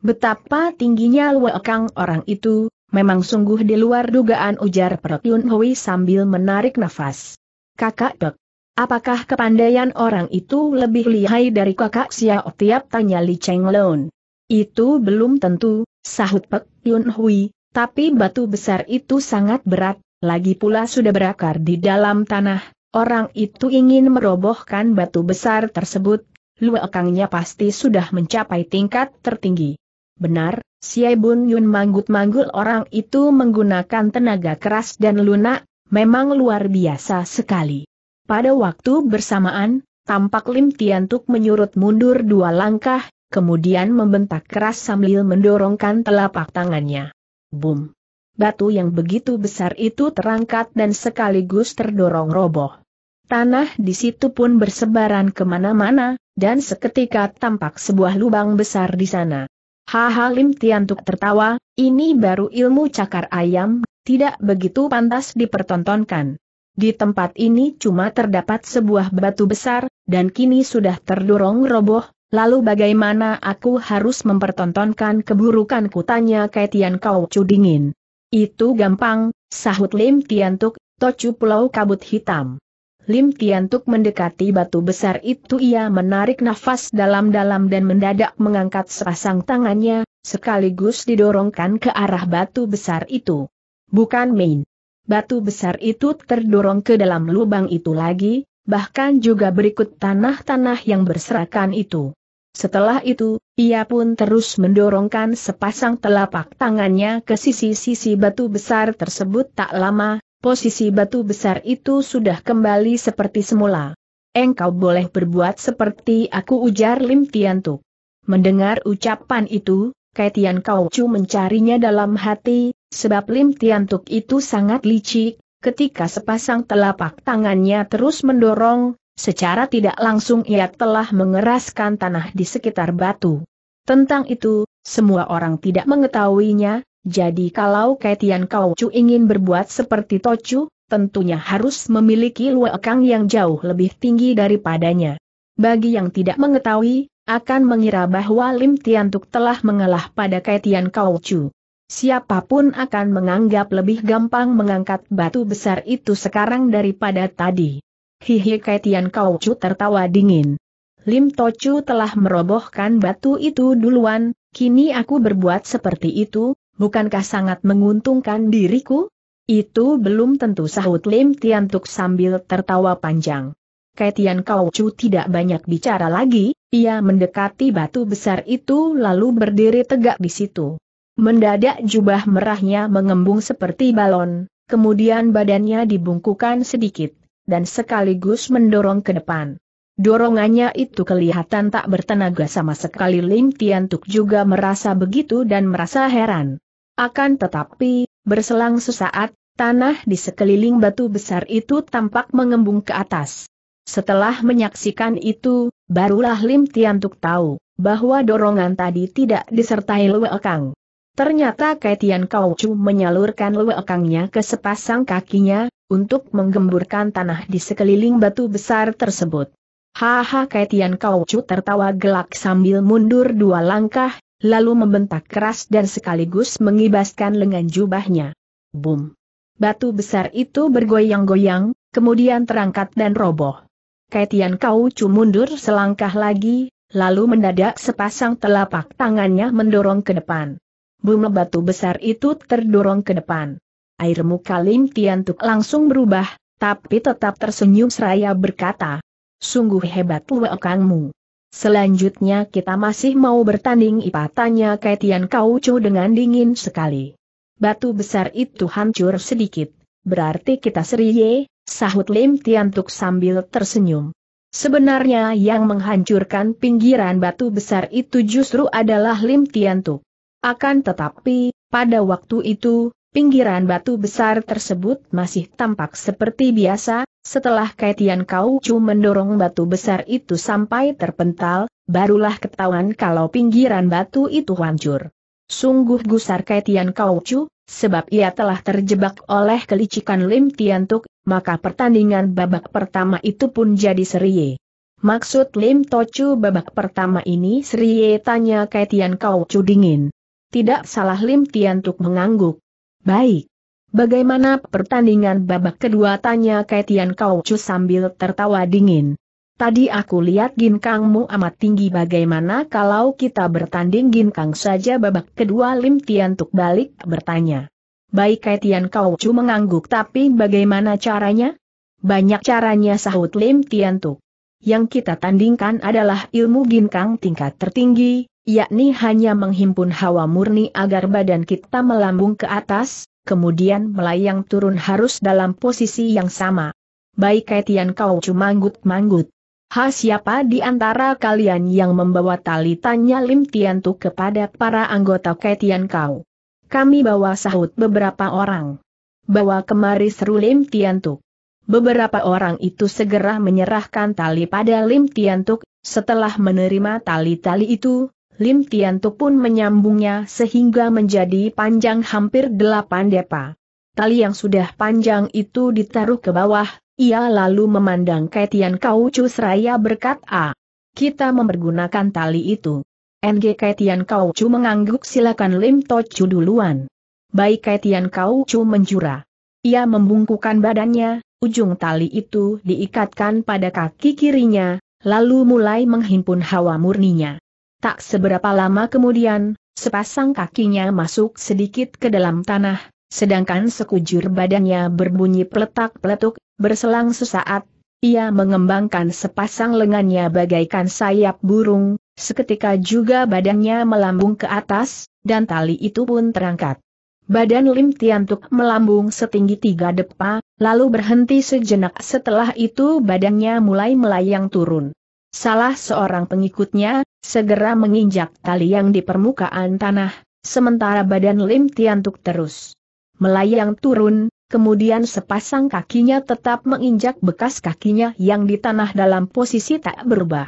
Betapa tingginya Kang orang itu, memang sungguh di luar dugaan ujar Pek Yun Hui sambil menarik nafas. Kakak Pek, apakah kepandaian orang itu lebih lihai dari kakak Xiao Tiap tanya Li Cheng Lon. Itu belum tentu, sahut Pek Yun Hui, tapi batu besar itu sangat berat, lagi pula sudah berakar di dalam tanah, orang itu ingin merobohkan batu besar tersebut, luekangnya pasti sudah mencapai tingkat tertinggi. Benar, Siai Bun Yun manggut-manggul orang itu menggunakan tenaga keras dan lunak, memang luar biasa sekali. Pada waktu bersamaan, tampak Lim Tiantuk menyurut mundur dua langkah, kemudian membentak keras sambil mendorongkan telapak tangannya. Boom! Batu yang begitu besar itu terangkat dan sekaligus terdorong roboh. Tanah di situ pun bersebaran kemana-mana, dan seketika tampak sebuah lubang besar di sana. Haha Lim Tiantuk tertawa, ini baru ilmu cakar ayam, tidak begitu pantas dipertontonkan. Di tempat ini cuma terdapat sebuah batu besar, dan kini sudah terdorong roboh, Lalu bagaimana aku harus mempertontonkan keburukan kutanya Kaitian Kau Chu dingin. Itu gampang, sahut Lim Tiantuk, tocu pulau kabut hitam. Lim Tiantuk mendekati batu besar itu ia menarik nafas dalam-dalam dan mendadak mengangkat sepasang tangannya, sekaligus didorongkan ke arah batu besar itu. Bukan main. Batu besar itu terdorong ke dalam lubang itu lagi, bahkan juga berikut tanah-tanah yang berserakan itu. Setelah itu, ia pun terus mendorongkan sepasang telapak tangannya ke sisi-sisi batu besar tersebut tak lama, posisi batu besar itu sudah kembali seperti semula. Engkau boleh berbuat seperti aku ujar Lim Tian Tuk. Mendengar ucapan itu, Kaitian Kaucu mencarinya dalam hati, sebab Lim Tian Tiantuk itu sangat licik, ketika sepasang telapak tangannya terus mendorong, Secara tidak langsung ia telah mengeraskan tanah di sekitar batu. Tentang itu, semua orang tidak mengetahuinya, jadi kalau Kaitian Kaucu ingin berbuat seperti Tocu, tentunya harus memiliki luekang yang jauh lebih tinggi daripadanya. Bagi yang tidak mengetahui, akan mengira bahwa Lim Tian Tiantuk telah mengalah pada Kaitian Kaucu. Siapapun akan menganggap lebih gampang mengangkat batu besar itu sekarang daripada tadi. Hihi Kaitian Kaucu tertawa dingin. Lim Tochu telah merobohkan batu itu duluan, kini aku berbuat seperti itu, bukankah sangat menguntungkan diriku? Itu belum tentu sahut Lim Tiantuk sambil tertawa panjang. Kaitian Kaucu tidak banyak bicara lagi, ia mendekati batu besar itu lalu berdiri tegak di situ. Mendadak jubah merahnya mengembung seperti balon, kemudian badannya dibungkukan sedikit dan sekaligus mendorong ke depan. Dorongannya itu kelihatan tak bertenaga sama sekali Lim Tiantuk juga merasa begitu dan merasa heran. Akan tetapi, berselang sesaat, tanah di sekeliling batu besar itu tampak mengembung ke atas. Setelah menyaksikan itu, barulah Lim Tiantuk tahu, bahwa dorongan tadi tidak disertai Luekang. Ternyata Kaitian Kau Chu menyalurkan luekangnya ke sepasang kakinya, untuk menggemburkan tanah di sekeliling batu besar tersebut. Haha Kaitian Kaucu tertawa gelak sambil mundur dua langkah, lalu membentak keras dan sekaligus mengibaskan lengan jubahnya. Boom! Batu besar itu bergoyang-goyang, kemudian terangkat dan roboh. Kaitian Kaucu mundur selangkah lagi, lalu mendadak sepasang telapak tangannya mendorong ke depan. Boom! batu besar itu terdorong ke depan air muka Lim Tiantuk langsung berubah, tapi tetap tersenyum seraya berkata, Sungguh hebat kangmu. Selanjutnya kita masih mau bertanding IPA tanya Kau Kaucu dengan dingin sekali. Batu besar itu hancur sedikit, berarti kita seriye, sahut Lim Tiantuk sambil tersenyum. Sebenarnya yang menghancurkan pinggiran batu besar itu justru adalah Lim Tiantuk. Akan tetapi, pada waktu itu, Pinggiran batu besar tersebut masih tampak seperti biasa, setelah Kaitian kau Chu mendorong batu besar itu sampai terpental, barulah ketahuan kalau pinggiran batu itu hancur. Sungguh gusar Kaitian kau Chu, sebab ia telah terjebak oleh kelicikan Lim Tian Tuk, maka pertandingan babak pertama itu pun jadi serie. Maksud Lim Tocu babak pertama ini serie tanya Kaitian kau Chu dingin. Tidak salah Lim Tian Tuk mengangguk. Baik. Bagaimana pertandingan babak kedua tanya Kaitian Kaucu sambil tertawa dingin. Tadi aku lihat ginkangmu amat tinggi bagaimana kalau kita bertanding ginkang saja babak kedua Lim Tian Tuk balik bertanya. Baik Kaitian Kaucu mengangguk tapi bagaimana caranya? Banyak caranya sahut Lim Tian Tuk. Yang kita tandingkan adalah ilmu ginkang tingkat tertinggi, yakni hanya menghimpun hawa murni agar badan kita melambung ke atas, kemudian melayang turun harus dalam posisi yang sama. Baik Kaitian kau cumanggut-manggut. Ha siapa di antara kalian yang membawa tali tanya Lim Tu kepada para anggota Kaitian kau? Kami bawa sahut beberapa orang. Bawa kemari seru Lim Tu. Beberapa orang itu segera menyerahkan tali pada Lim Tiantuk, setelah menerima tali-tali itu, Lim Tian Tu pun menyambungnya sehingga menjadi panjang hampir delapan depa. Tali yang sudah panjang itu ditaruh ke bawah, ia lalu memandang Kaitian Kaucu seraya berkata, kita mempergunakan tali itu. NG Kaitian Kaucu mengangguk silakan Lim Tocu duluan. Baik Kaitian Kaucu menjura. Ia membungkukan badannya, ujung tali itu diikatkan pada kaki kirinya, lalu mulai menghimpun hawa murninya. Tak seberapa lama kemudian, sepasang kakinya masuk sedikit ke dalam tanah, sedangkan sekujur badannya berbunyi peletak-peletuk, berselang sesaat, ia mengembangkan sepasang lengannya bagaikan sayap burung, seketika juga badannya melambung ke atas, dan tali itu pun terangkat. Badan Lim Tiantuk melambung setinggi tiga depa, lalu berhenti sejenak setelah itu badannya mulai melayang turun. Salah seorang pengikutnya, segera menginjak tali yang di permukaan tanah, sementara badan Lim Tiantuk terus melayang turun, kemudian sepasang kakinya tetap menginjak bekas kakinya yang di tanah dalam posisi tak berubah.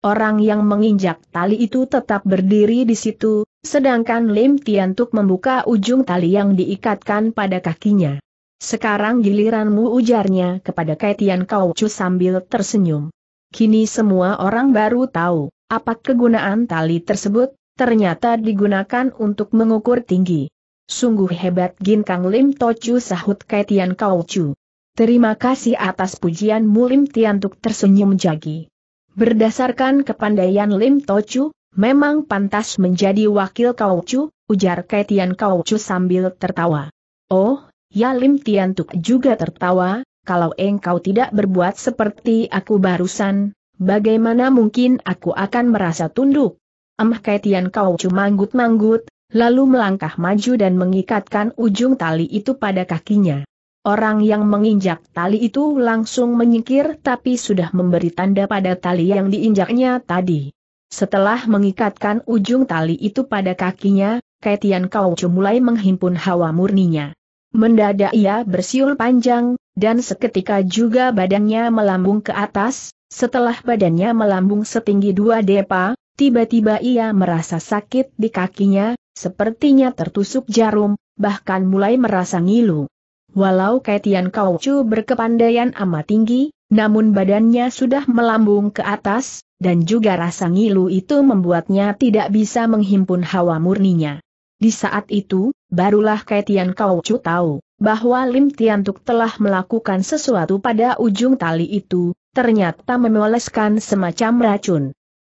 Orang yang menginjak tali itu tetap berdiri di situ, sedangkan Lim Tiantuk membuka ujung tali yang diikatkan pada kakinya. Sekarang giliranmu ujarnya kepada Kaitian Kau Chu sambil tersenyum. Kini semua orang baru tahu, apa kegunaan tali tersebut, ternyata digunakan untuk mengukur tinggi. Sungguh hebat Gin Kang Lim Tochu sahut Kaitian Kauchu. Terima kasih atas pujian Tian Tiantuk tersenyum jagi. Berdasarkan kepandaian Lim Tochu, memang pantas menjadi wakil Kauchu, ujar Kaitian Kauchu sambil tertawa. Oh, ya Lim Tiantuk juga tertawa, kalau engkau tidak berbuat seperti aku barusan, bagaimana mungkin aku akan merasa tunduk? Emah Kaitian kau cuma manggut-manggut, lalu melangkah maju dan mengikatkan ujung tali itu pada kakinya. Orang yang menginjak tali itu langsung menyingkir tapi sudah memberi tanda pada tali yang diinjaknya tadi. Setelah mengikatkan ujung tali itu pada kakinya, Kaitian Kaucu mulai menghimpun hawa murninya. Mendadak ia bersiul panjang, dan seketika juga badannya melambung ke atas, setelah badannya melambung setinggi dua depa, tiba-tiba ia merasa sakit di kakinya, sepertinya tertusuk jarum, bahkan mulai merasa ngilu. Walau Kaitian kau Kaucu berkepandaian amat tinggi, namun badannya sudah melambung ke atas, dan juga rasa ngilu itu membuatnya tidak bisa menghimpun hawa murninya. Di saat itu, barulah Kaitian Kaucu tahu bahwa Lim Tiantuk telah melakukan sesuatu pada ujung tali itu, ternyata memoleskan semacam racun.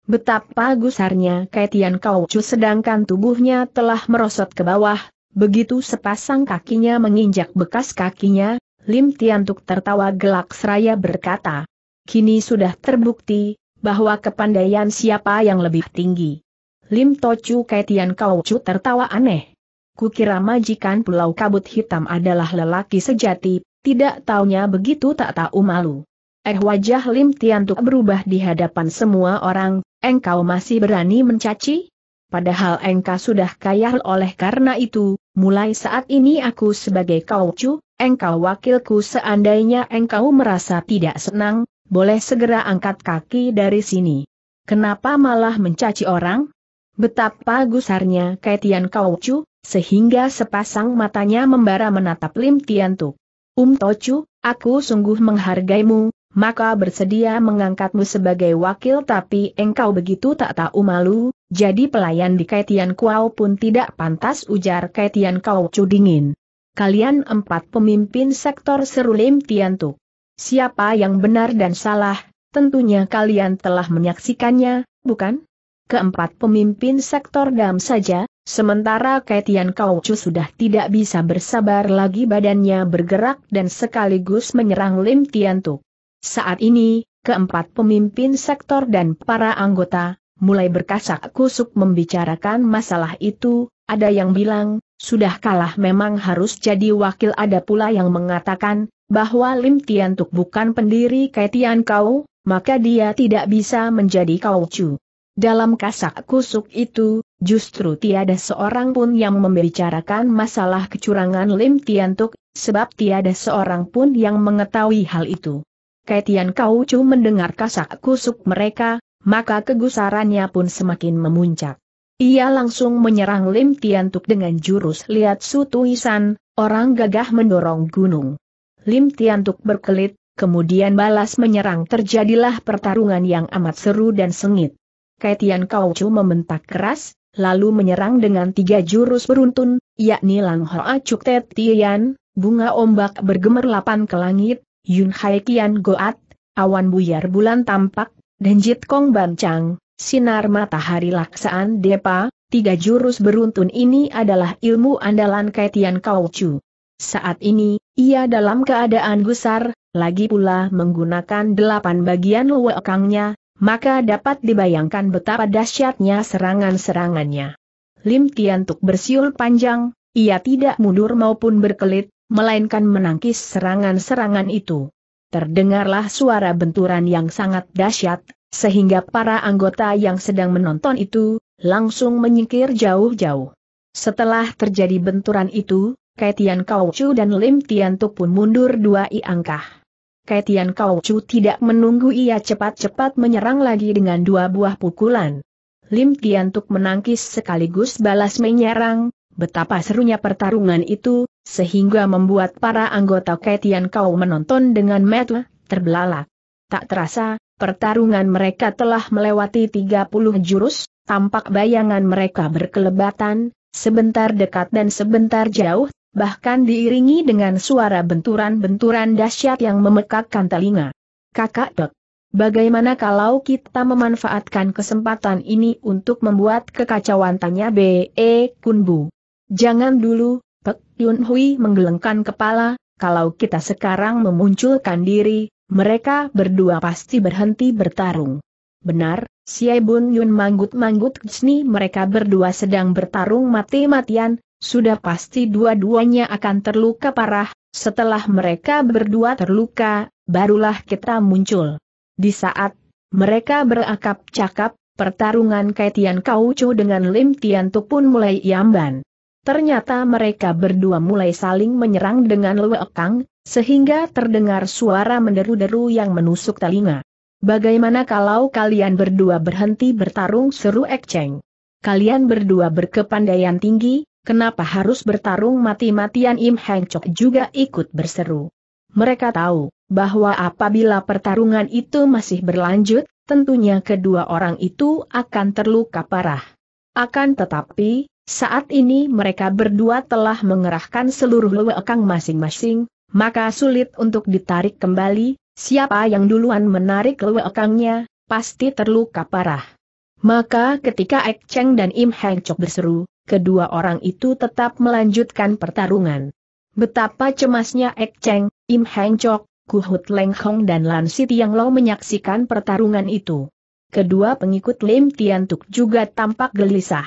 Betapa gusarnya Kaitian Kaucu sedangkan tubuhnya telah merosot ke bawah, begitu sepasang kakinya menginjak bekas kakinya, Lim Tiantuk tertawa gelak seraya berkata, Kini sudah terbukti, bahwa kepandaian siapa yang lebih tinggi. Lim Tochu Kaitian Kaucu tertawa aneh. Kukira majikan pulau kabut hitam adalah lelaki sejati, tidak taunya begitu tak tahu malu. Eh wajah Lim Tiantuk berubah di hadapan semua orang, engkau masih berani mencaci? Padahal engkau sudah kaya oleh karena itu, mulai saat ini aku sebagai kaucu, engkau wakilku seandainya engkau merasa tidak senang, boleh segera angkat kaki dari sini. Kenapa malah mencaci orang? Betapa gusarnya Kaitian Kaucu, sehingga sepasang matanya membara menatap Lim Tiantu. Um Tochu, aku sungguh menghargaimu, maka bersedia mengangkatmu sebagai wakil tapi engkau begitu tak tahu malu, jadi pelayan di Kaitian Kuau pun tidak pantas ujar Kaitian Kaucu dingin. Kalian empat pemimpin sektor seru Lim Tiantu. Siapa yang benar dan salah, tentunya kalian telah menyaksikannya, bukan? keempat pemimpin sektor dam saja, sementara Kaitian Kaucu sudah tidak bisa bersabar lagi badannya bergerak dan sekaligus menyerang Lim Tiantuk. Saat ini, keempat pemimpin sektor dan para anggota, mulai berkasak kusuk membicarakan masalah itu, ada yang bilang, sudah kalah memang harus jadi wakil ada pula yang mengatakan, bahwa Lim Tiantuk bukan pendiri Kaitian Kau, maka dia tidak bisa menjadi Kaucu. Dalam kasak kusuk itu, justru tiada seorang pun yang membicarakan masalah kecurangan Lim Tiantuk, sebab tiada seorang pun yang mengetahui hal itu. Kaitian kau Kaucu mendengar kasak kusuk mereka, maka kegusarannya pun semakin memuncak. Ia langsung menyerang Lim Tiantuk dengan jurus lihat sutuisan, orang gagah mendorong gunung. Lim Tiantuk berkelit, kemudian balas menyerang terjadilah pertarungan yang amat seru dan sengit. Kaitian Kaucu membentak keras, lalu menyerang dengan tiga jurus beruntun, yakni Lang Hoa Chuk Te Tian, bunga ombak bergemerlapan ke langit, Yun Hai Kian Goat, awan buyar bulan tampak, dan Jit Kong Bancang, sinar matahari laksaan Depa, tiga jurus beruntun ini adalah ilmu andalan Kaitian Kaucu. Saat ini, ia dalam keadaan gusar, lagi pula menggunakan delapan bagian luwekangnya, maka dapat dibayangkan betapa dahsyatnya serangan-serangannya. Lim Tiantuk bersiul panjang, ia tidak mundur maupun berkelit, melainkan menangkis serangan-serangan itu. Terdengarlah suara benturan yang sangat dahsyat, sehingga para anggota yang sedang menonton itu, langsung menyingkir jauh-jauh. Setelah terjadi benturan itu, Kaitian Chu dan Lim Tiantuk pun mundur dua iangkah. angkah. Kaitian Chu tidak menunggu ia cepat-cepat menyerang lagi dengan dua buah pukulan. Lim Tian Tuk menangkis sekaligus balas menyerang, betapa serunya pertarungan itu, sehingga membuat para anggota Kaitian Kau menonton dengan metu, terbelalak. Tak terasa, pertarungan mereka telah melewati 30 jurus, tampak bayangan mereka berkelebatan, sebentar dekat dan sebentar jauh, bahkan diiringi dengan suara benturan-benturan dahsyat yang memekakkan telinga. Kakak Dok, bagaimana kalau kita memanfaatkan kesempatan ini untuk membuat kekacauan tanya B.E. Kunbu? Jangan dulu, Pek Yun Hui menggelengkan kepala, kalau kita sekarang memunculkan diri, mereka berdua pasti berhenti bertarung. Benar, Siai Bun Yun manggut-manggut kesini mereka berdua sedang bertarung mati-matian, sudah pasti dua-duanya akan terluka parah, setelah mereka berdua terluka, barulah kita muncul. Di saat mereka berakap cakap, pertarungan Kaitian Kaucu dengan Lim Tiantu pun mulai iamban. Ternyata mereka berdua mulai saling menyerang dengan lewekang, sehingga terdengar suara menderu-deru yang menusuk telinga. Bagaimana kalau kalian berdua berhenti bertarung seru Ekceng? Kalian berdua berkepandaian tinggi, Kenapa harus bertarung mati-matian Im Heng Chok juga ikut berseru. Mereka tahu, bahwa apabila pertarungan itu masih berlanjut, tentunya kedua orang itu akan terluka parah. Akan tetapi, saat ini mereka berdua telah mengerahkan seluruh lewekang masing-masing, maka sulit untuk ditarik kembali, siapa yang duluan menarik lewekangnya, pasti terluka parah. Maka ketika Ek Cheng dan Im Heng Chok berseru, kedua orang itu tetap melanjutkan pertarungan. Betapa cemasnya Ek Cheng, Im Heng Chok, Kuhut Leng Hong dan Lan Si Yang Lo menyaksikan pertarungan itu. Kedua pengikut Lim Tian Tuk juga tampak gelisah.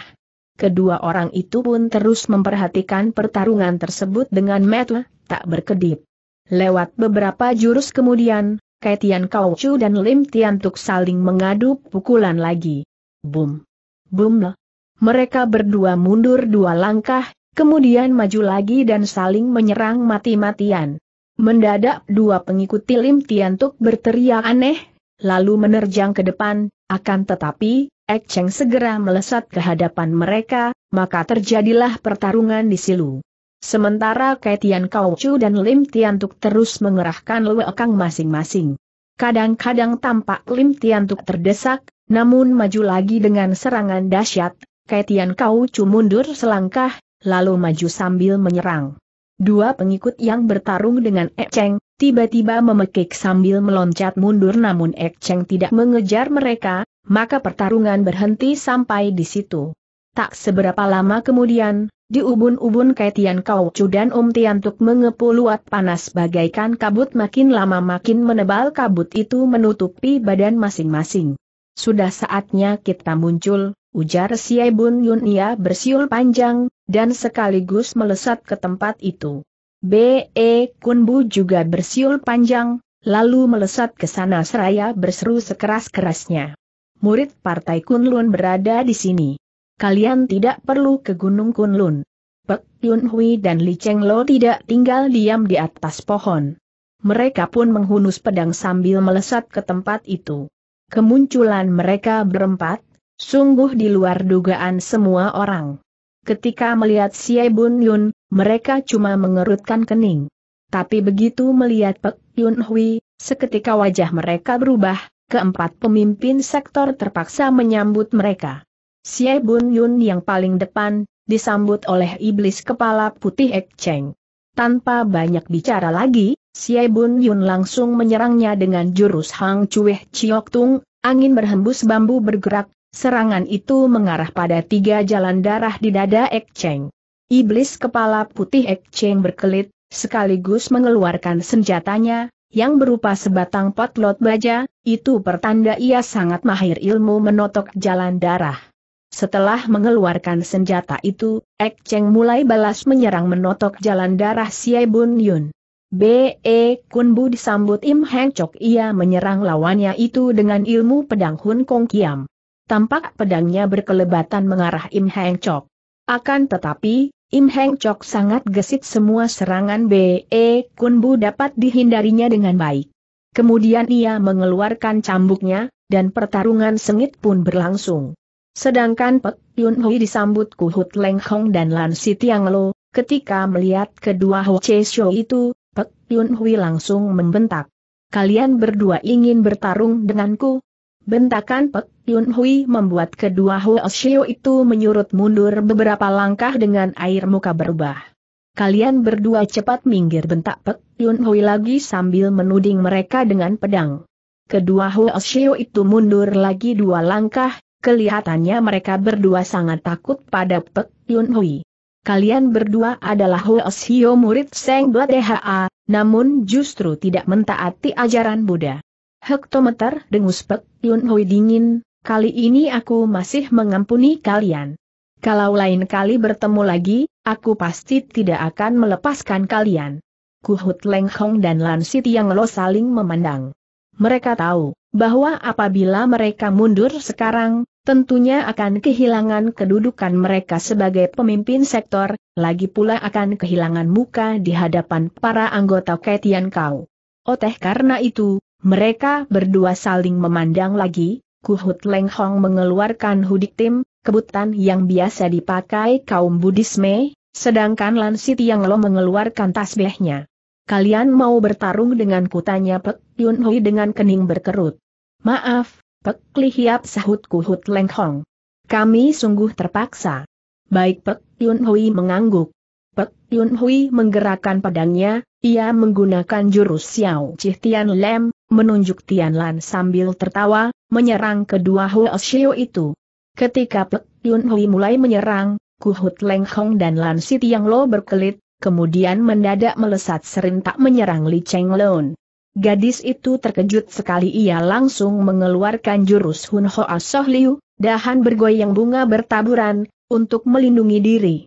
Kedua orang itu pun terus memperhatikan pertarungan tersebut dengan mata tak berkedip. Lewat beberapa jurus kemudian, Kaitian Chu dan Lim Tian Tuk saling mengadu pukulan lagi. Boom. Boom Lah. Mereka berdua mundur dua langkah, kemudian maju lagi dan saling menyerang mati-matian. Mendadak dua pengikut Lim Tiantuk berteriak aneh, lalu menerjang ke depan, akan tetapi, Ek Cheng segera melesat ke hadapan mereka, maka terjadilah pertarungan di silu. Sementara Kaitian Chu dan Lim Tiantuk terus mengerahkan lewekang masing-masing. Kadang-kadang tampak Lim Tiantuk terdesak, namun maju lagi dengan serangan dahsyat, Kaitian Kau Chu mundur selangkah, lalu maju sambil menyerang. Dua pengikut yang bertarung dengan Ek tiba-tiba memekik sambil meloncat mundur namun Ek tidak mengejar mereka, maka pertarungan berhenti sampai di situ. Tak seberapa lama kemudian, di ubun-ubun Kaitian Kau Chu dan Om Tiantuk mengepul luat panas bagaikan kabut makin lama makin menebal kabut itu menutupi badan masing-masing. Sudah saatnya kita muncul, ujar Siai Bun Yun ia bersiul panjang, dan sekaligus melesat ke tempat itu. B.E. Kun Bu juga bersiul panjang, lalu melesat ke sana seraya berseru sekeras-kerasnya. Murid Partai Kun Lun berada di sini. Kalian tidak perlu ke Gunung Kun Lun. Pek Yun Hui dan Li Cheng Lo tidak tinggal diam di atas pohon. Mereka pun menghunus pedang sambil melesat ke tempat itu. Kemunculan mereka berempat, Sungguh di luar dugaan semua orang. Ketika melihat si Bun Yun, mereka cuma mengerutkan kening. Tapi begitu melihat Pek Yun Hui, seketika wajah mereka berubah, keempat pemimpin sektor terpaksa menyambut mereka. Si Bun Yun yang paling depan, disambut oleh iblis kepala putih Ek Cheng. Tanpa banyak bicara lagi, si Bun Yun langsung menyerangnya dengan jurus Hang Cueh Chiok Tung, angin berhembus bambu bergerak, Serangan itu mengarah pada tiga jalan darah di dada Ek Cheng. Iblis kepala putih Ek Cheng berkelit, sekaligus mengeluarkan senjatanya, yang berupa sebatang potlot baja, itu pertanda ia sangat mahir ilmu menotok jalan darah. Setelah mengeluarkan senjata itu, Ek Cheng mulai balas menyerang menotok jalan darah Siai Bun Yun. B.E. Kun Bu disambut Im Heng Chok ia menyerang lawannya itu dengan ilmu pedang Hun Kong Kiam tampak pedangnya berkelebatan mengarah Im Heng Chok. Akan tetapi, Im Heng Chok sangat gesit semua serangan B.E. Kun Bu dapat dihindarinya dengan baik. Kemudian ia mengeluarkan cambuknya, dan pertarungan sengit pun berlangsung. Sedangkan Pek Yun Hui disambut Kuhut Hut Leng Hong dan Lan Si Tiang Lo, ketika melihat kedua Ho Che Shou itu, Pek Yun Hui langsung membentak. Kalian berdua ingin bertarung denganku, Bentakan Pek Yun Hui membuat kedua Huo Xiu itu menyurut mundur beberapa langkah dengan air muka berubah. Kalian berdua cepat minggir bentak Pek Yun Hui lagi sambil menuding mereka dengan pedang. Kedua Huo Xiu itu mundur lagi dua langkah, kelihatannya mereka berdua sangat takut pada Pek Yun Hui. Kalian berdua adalah Huo Xiu murid Seng Dha, namun justru tidak mentaati ajaran Buddha. Hektometer dengus Pek Yun Hui dingin, kali ini aku masih mengampuni kalian. Kalau lain kali bertemu lagi, aku pasti tidak akan melepaskan kalian. Kuhut Leng Hong dan Lan Si Yang Lo saling memandang. Mereka tahu, bahwa apabila mereka mundur sekarang, tentunya akan kehilangan kedudukan mereka sebagai pemimpin sektor, lagi pula akan kehilangan muka di hadapan para anggota Ketian Kau. Oteh karena itu, mereka berdua saling memandang lagi, Kuhut Leng Hong mengeluarkan hudik tim, kebutan yang biasa dipakai kaum Budisme, sedangkan Lan Siti Yang Lo mengeluarkan tasbihnya. Kalian mau bertarung dengan kutanya Pek Yun Hui dengan kening berkerut. Maaf, Pek Li Hiap sahut Kuhut Leng Hong. Kami sungguh terpaksa. Baik Pek Yun Hui mengangguk. Pek Yun Hui menggerakkan pedangnya, ia menggunakan jurus Xiao Cih Tian Lem, menunjuk Lan sambil tertawa, menyerang kedua Huo Xiu itu. Ketika Pek Yun Hui mulai menyerang, Kuhut Leng Hong dan Lan Si Tiang Lo berkelit, kemudian mendadak melesat serentak menyerang Li Cheng Lon. Gadis itu terkejut sekali ia langsung mengeluarkan jurus Hun Ho Asoh Liu, dahan bergoyang bunga bertaburan, untuk melindungi diri.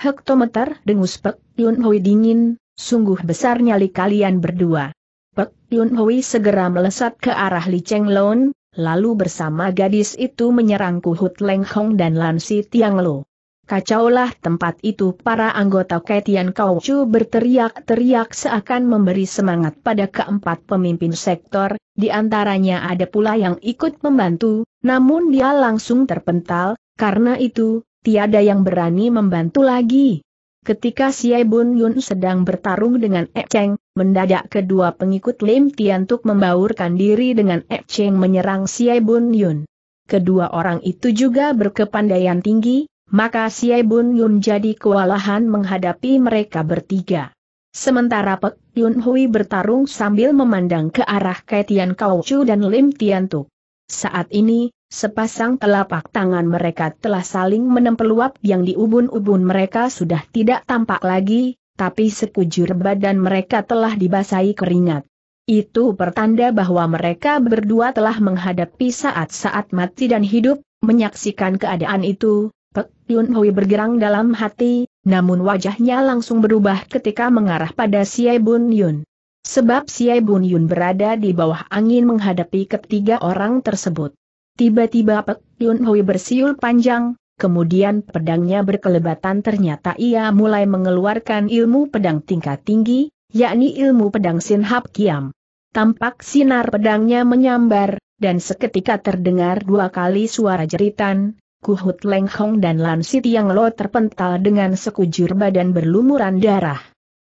Hektometer dengus Pek Yun Hui dingin, sungguh besar nyali kalian berdua. Pek Yun Hui segera melesat ke arah Li Cheng Lon, lalu bersama gadis itu menyerang Kuhut Leng Hong dan Si Tiang Lo. Kacaulah tempat itu para anggota Ketian Kau Chu berteriak-teriak seakan memberi semangat pada keempat pemimpin sektor, di antaranya ada pula yang ikut membantu, namun dia langsung terpental, karena itu, tiada yang berani membantu lagi. Ketika Xie Bun Yun sedang bertarung dengan Echeng, Cheng, mendadak kedua pengikut Lim Tiantuk membaurkan diri dengan E Cheng menyerang Xie Bun Yun. Kedua orang itu juga berkepandaian tinggi, maka Xie Bun Yun jadi kewalahan menghadapi mereka bertiga. Sementara Pek Yun Hui bertarung sambil memandang ke arah Kaitian Kau Chu dan Lim Tiantuk. Saat ini, Sepasang telapak tangan mereka telah saling menempel yang di ubun-ubun mereka sudah tidak tampak lagi, tapi sekujur badan mereka telah dibasahi keringat. Itu pertanda bahwa mereka berdua telah menghadapi saat-saat mati dan hidup, menyaksikan keadaan itu, Pek Yun Hui bergerang dalam hati, namun wajahnya langsung berubah ketika mengarah pada Siai Bun Yun. Sebab Siai Bun Yun berada di bawah angin menghadapi ketiga orang tersebut. Tiba-tiba Pek Yun Hui bersiul panjang, kemudian pedangnya berkelebatan ternyata ia mulai mengeluarkan ilmu pedang tingkat tinggi, yakni ilmu pedang Sin Hap Kiam. Tampak sinar pedangnya menyambar, dan seketika terdengar dua kali suara jeritan, Kuhut Leng Hong dan Lan Sit yang lo terpental dengan sekujur badan berlumuran darah.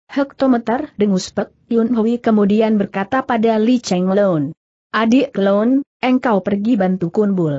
Hektometer dengus Pek Yun Hui kemudian berkata pada Li Cheng Loon. Adik Loon, engkau pergi bantu Kunbul.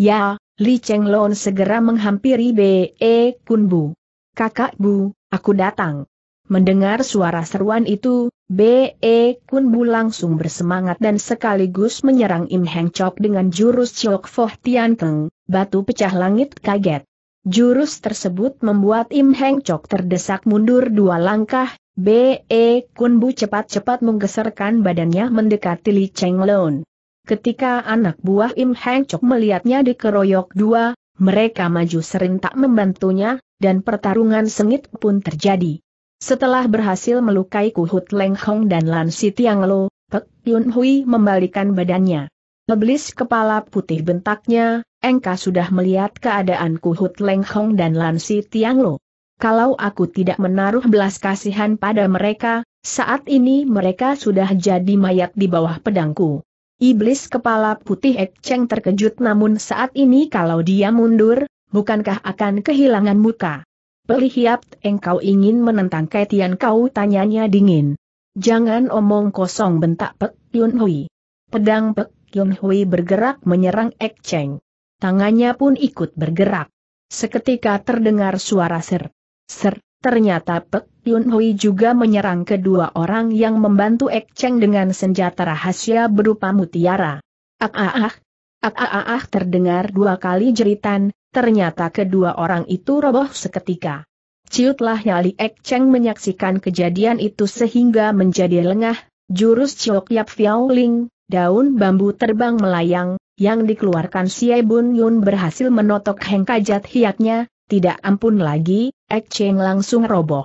Ya, Li Cheng Lon segera menghampiri B.E. Kunbu. Kakak Bu, aku datang. Mendengar suara seruan itu, B.E. Kunbu langsung bersemangat dan sekaligus menyerang Im Heng Chok dengan jurus Chok Foh Tian Keng, batu pecah langit kaget. Jurus tersebut membuat Im Heng Chok terdesak mundur dua langkah, B.E. Kunbu cepat-cepat menggeserkan badannya mendekati Li Cheng Lon. Ketika anak buah Im Heng Chok melihatnya dikeroyok dua, mereka maju serentak membantunya, dan pertarungan sengit pun terjadi. Setelah berhasil melukai Kuhut Leng Hong dan Lan Si Tiang Lo, Pek Yun Hui membalikan badannya. Leblis kepala putih bentaknya, Engka sudah melihat keadaan Kuhut Leng Hong dan Lan Si Tiang Lo. Kalau aku tidak menaruh belas kasihan pada mereka, saat ini mereka sudah jadi mayat di bawah pedangku. Iblis kepala putih Ek Cheng terkejut namun saat ini kalau dia mundur, bukankah akan kehilangan muka? Pelihiap engkau ingin menentang Kaitian kau tanyanya dingin. Jangan omong kosong bentak Pek Yun Hui. Pedang Pek Yun Hui bergerak menyerang Ek Cheng. Tangannya pun ikut bergerak. Seketika terdengar suara ser. Ser, Ternyata Pek Yun Hui juga menyerang kedua orang yang membantu Ek Cheng dengan senjata rahasia berupa mutiara. ak ah ah. ak ah. Ah, ah, ah ah, terdengar dua kali jeritan, ternyata kedua orang itu roboh seketika. Ciutlah nyali Ek Cheng menyaksikan kejadian itu sehingga menjadi lengah, jurus Ciok Yap Fiao Ling, daun bambu terbang melayang, yang dikeluarkan Siai Bun Yun berhasil menotok hengkajat hiaknya, tidak ampun lagi, Ek Cheng langsung roboh.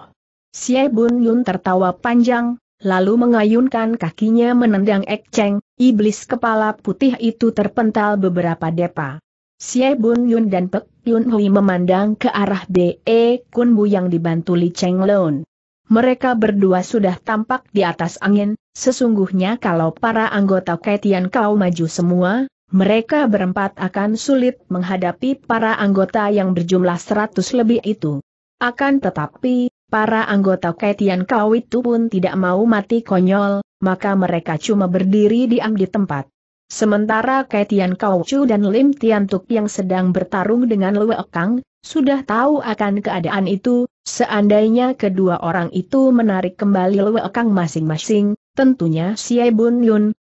Xie Bun Yun tertawa panjang, lalu mengayunkan kakinya menendang Ek Cheng, iblis kepala putih itu terpental beberapa depa. Xie Bun Yun dan Pek Yun Hui memandang ke arah De e Kun Bu yang dibantu Li Cheng Leun. Mereka berdua sudah tampak di atas angin, sesungguhnya kalau para anggota Kaitian Kau maju semua, mereka berempat akan sulit menghadapi para anggota yang berjumlah seratus lebih itu. Akan tetapi, para anggota Kaitian Kau itu pun tidak mau mati konyol, maka mereka cuma berdiri diam di tempat. Sementara Kaitian Kau Chu dan Lim Tian Tuk yang sedang bertarung dengan Kang sudah tahu akan keadaan itu, seandainya kedua orang itu menarik kembali Kang masing-masing, tentunya Siai Bun Yun,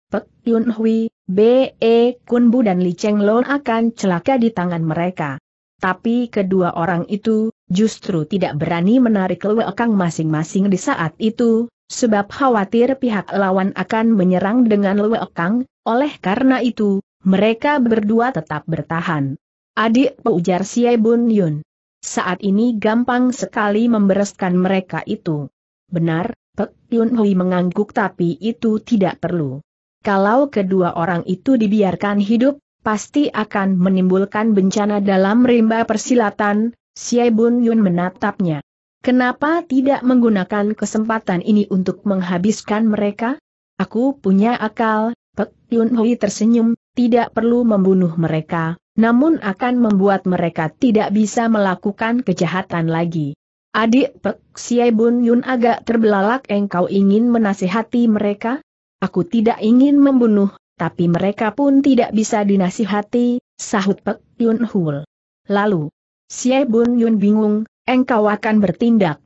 Yun Hui, B.E. Kun Bu dan Li Cheng Lon akan celaka di tangan mereka. Tapi kedua orang itu, justru tidak berani menarik lewekang masing-masing di saat itu, sebab khawatir pihak lawan akan menyerang dengan lewekang, oleh karena itu, mereka berdua tetap bertahan. Adik ujar Siai Bun Yun. Saat ini gampang sekali membereskan mereka itu. Benar, Pek Yun Hui mengangguk tapi itu tidak perlu kalau kedua orang itu dibiarkan hidup, pasti akan menimbulkan bencana dalam rimba persilatan, Xie Bun Yun menatapnya. Kenapa tidak menggunakan kesempatan ini untuk menghabiskan mereka? Aku punya akal, Pek Yun Hui tersenyum, tidak perlu membunuh mereka, namun akan membuat mereka tidak bisa melakukan kejahatan lagi. Adik Pek Xie Bun Yun agak terbelalak engkau ingin menasihati mereka? Aku tidak ingin membunuh, tapi mereka pun tidak bisa dinasihati, sahut Pek Yun Hul. Lalu, Si Bun Yun bingung, engkau akan bertindak.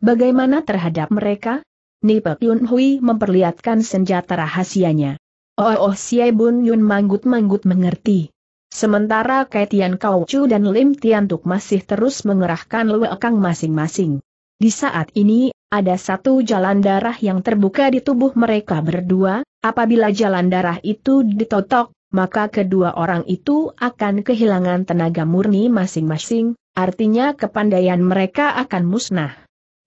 Bagaimana terhadap mereka? Ni Pek Yun Hui memperlihatkan senjata rahasianya. Oh oh Xie Bun Yun manggut-manggut mengerti. Sementara Kaitian Kau Chu dan Lim Tian Tuk masih terus mengerahkan lewekang masing-masing. Di saat ini, ada satu jalan darah yang terbuka di tubuh mereka berdua, apabila jalan darah itu ditotok, maka kedua orang itu akan kehilangan tenaga murni masing-masing, artinya kepandaian mereka akan musnah.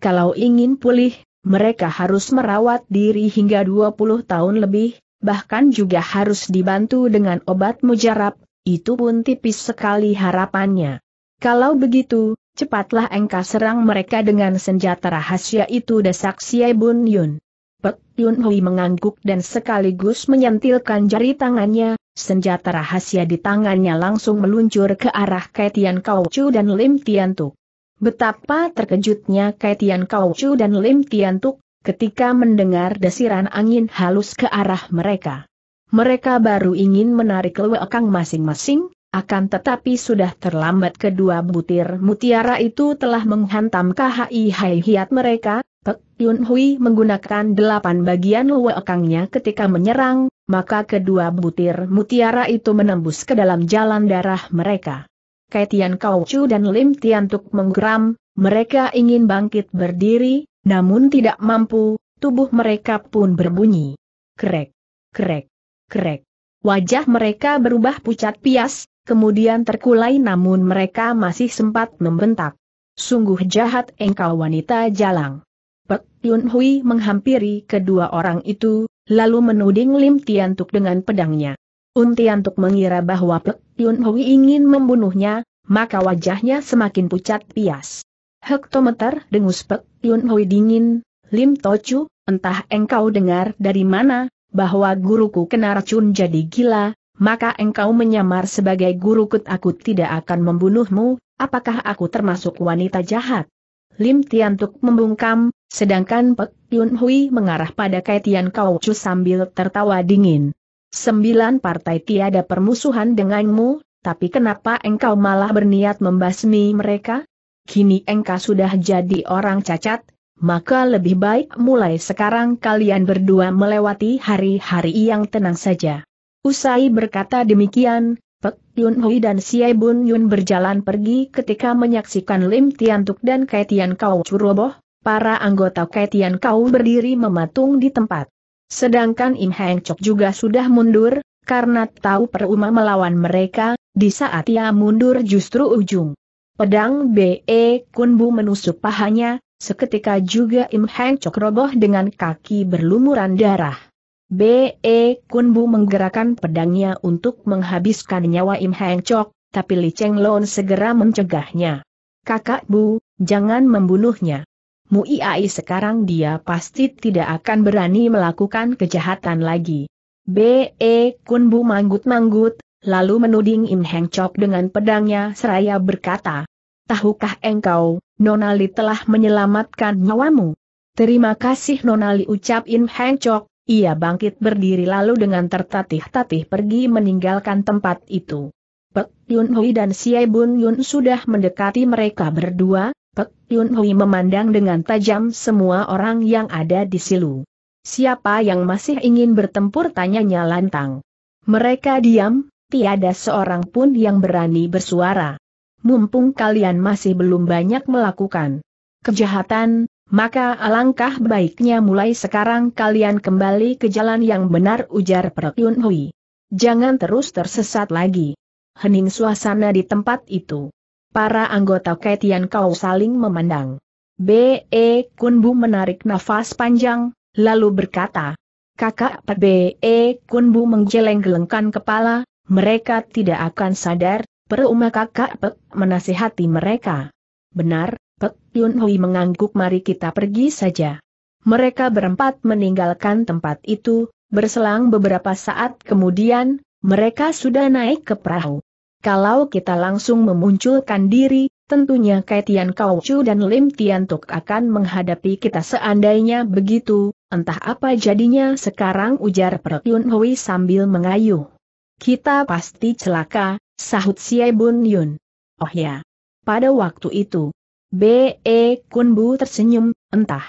Kalau ingin pulih, mereka harus merawat diri hingga 20 tahun lebih, bahkan juga harus dibantu dengan obat mujarab, itu pun tipis sekali harapannya. Kalau begitu, Cepatlah engkau serang mereka dengan senjata rahasia itu desak Siai Bun Yun. Pek Yun Hui mengangguk dan sekaligus menyentilkan jari tangannya, senjata rahasia di tangannya langsung meluncur ke arah Kaitian Chu dan Lim Tian Tiantuk. Betapa terkejutnya Kaitian Chu dan Lim Tian Tiantuk ketika mendengar desiran angin halus ke arah mereka. Mereka baru ingin menarik lewekang masing-masing, akan tetapi sudah terlambat kedua butir mutiara itu telah menghantam KHI Hai Hiat mereka, Pek Yun Hui menggunakan delapan bagian luekangnya ketika menyerang, maka kedua butir mutiara itu menembus ke dalam jalan darah mereka. Kaitian Kau Chu dan Lim Tian tuk menggeram, mereka ingin bangkit berdiri, namun tidak mampu, tubuh mereka pun berbunyi. Krek, krek, krek. Wajah mereka berubah pucat pias, kemudian terkulai namun mereka masih sempat membentak. Sungguh jahat engkau wanita jalang. Pek Yun Hui menghampiri kedua orang itu, lalu menuding Lim Tiantuk dengan pedangnya. Un Tiantuk mengira bahwa Pek Yun Hui ingin membunuhnya, maka wajahnya semakin pucat pias. Hektometer dengus Pek Yun Hui dingin, Lim Tocu, entah engkau dengar dari mana, bahwa guruku kena racun jadi gila, maka engkau menyamar sebagai guru kut aku tidak akan membunuhmu, apakah aku termasuk wanita jahat? Lim Tiantuk membungkam, sedangkan Pek Yun Hui mengarah pada Kaitian Kau Chu sambil tertawa dingin. Sembilan partai tiada permusuhan denganmu, tapi kenapa engkau malah berniat membasmi mereka? Kini engkau sudah jadi orang cacat, maka lebih baik mulai sekarang kalian berdua melewati hari-hari yang tenang saja. Usai berkata demikian, Pek Yun Hui dan Siai Bun Yun berjalan pergi ketika menyaksikan Lim Tian Tuk dan Kaitian Tian Kau curoboh, para anggota Kaitian Tian Kau berdiri mematung di tempat. Sedangkan Im Heng Chok juga sudah mundur, karena tahu Peruma melawan mereka, di saat ia mundur justru ujung. Pedang B.E. Kunbu menusuk pahanya, seketika juga Im Heng Chok roboh dengan kaki berlumuran darah. B.E. Kun Bu menggerakkan pedangnya untuk menghabiskan nyawa Im Heng Chok, tapi Li Cheng Lon segera mencegahnya. Kakak Bu, jangan membunuhnya. Mu Iai sekarang dia pasti tidak akan berani melakukan kejahatan lagi. B.E. Kun Bu manggut-manggut, lalu menuding Im Heng Chok dengan pedangnya seraya berkata, Tahukah engkau, Nonali telah menyelamatkan nyawamu? Terima kasih Nonali ucap Im Heng Chok, ia bangkit berdiri lalu dengan tertatih-tatih pergi meninggalkan tempat itu. Pek Yun Hui dan Xie Bun Yun sudah mendekati mereka berdua, Pek Yun Hui memandang dengan tajam semua orang yang ada di silu. Siapa yang masih ingin bertempur tanyanya lantang. Mereka diam, tiada seorang pun yang berani bersuara. Mumpung kalian masih belum banyak melakukan kejahatan, maka alangkah baiknya mulai sekarang kalian kembali ke jalan yang benar ujar Perk Yun Hui. Jangan terus tersesat lagi. Hening suasana di tempat itu. Para anggota Kaitian Kau saling memandang. B.E. Kunbu menarik nafas panjang, lalu berkata. Kakak B.E. Kunbu menggeleng-gelengkan kepala, mereka tidak akan sadar, perumah kakak Pek menasihati mereka. Benar, Pek Yun Hui mengangguk mari kita pergi saja. Mereka berempat meninggalkan tempat itu, berselang beberapa saat kemudian, mereka sudah naik ke perahu. Kalau kita langsung memunculkan diri, tentunya Kaitian Chu dan Lim Tiantuk akan menghadapi kita seandainya begitu, entah apa jadinya sekarang ujar Pek Yun Hui sambil mengayuh. Kita pasti celaka, sahut Bun Yun. Oh ya. Pada waktu itu, B.E. Kunbu tersenyum, entah.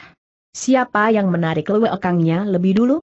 Siapa yang menarik lewekangnya lebih dulu?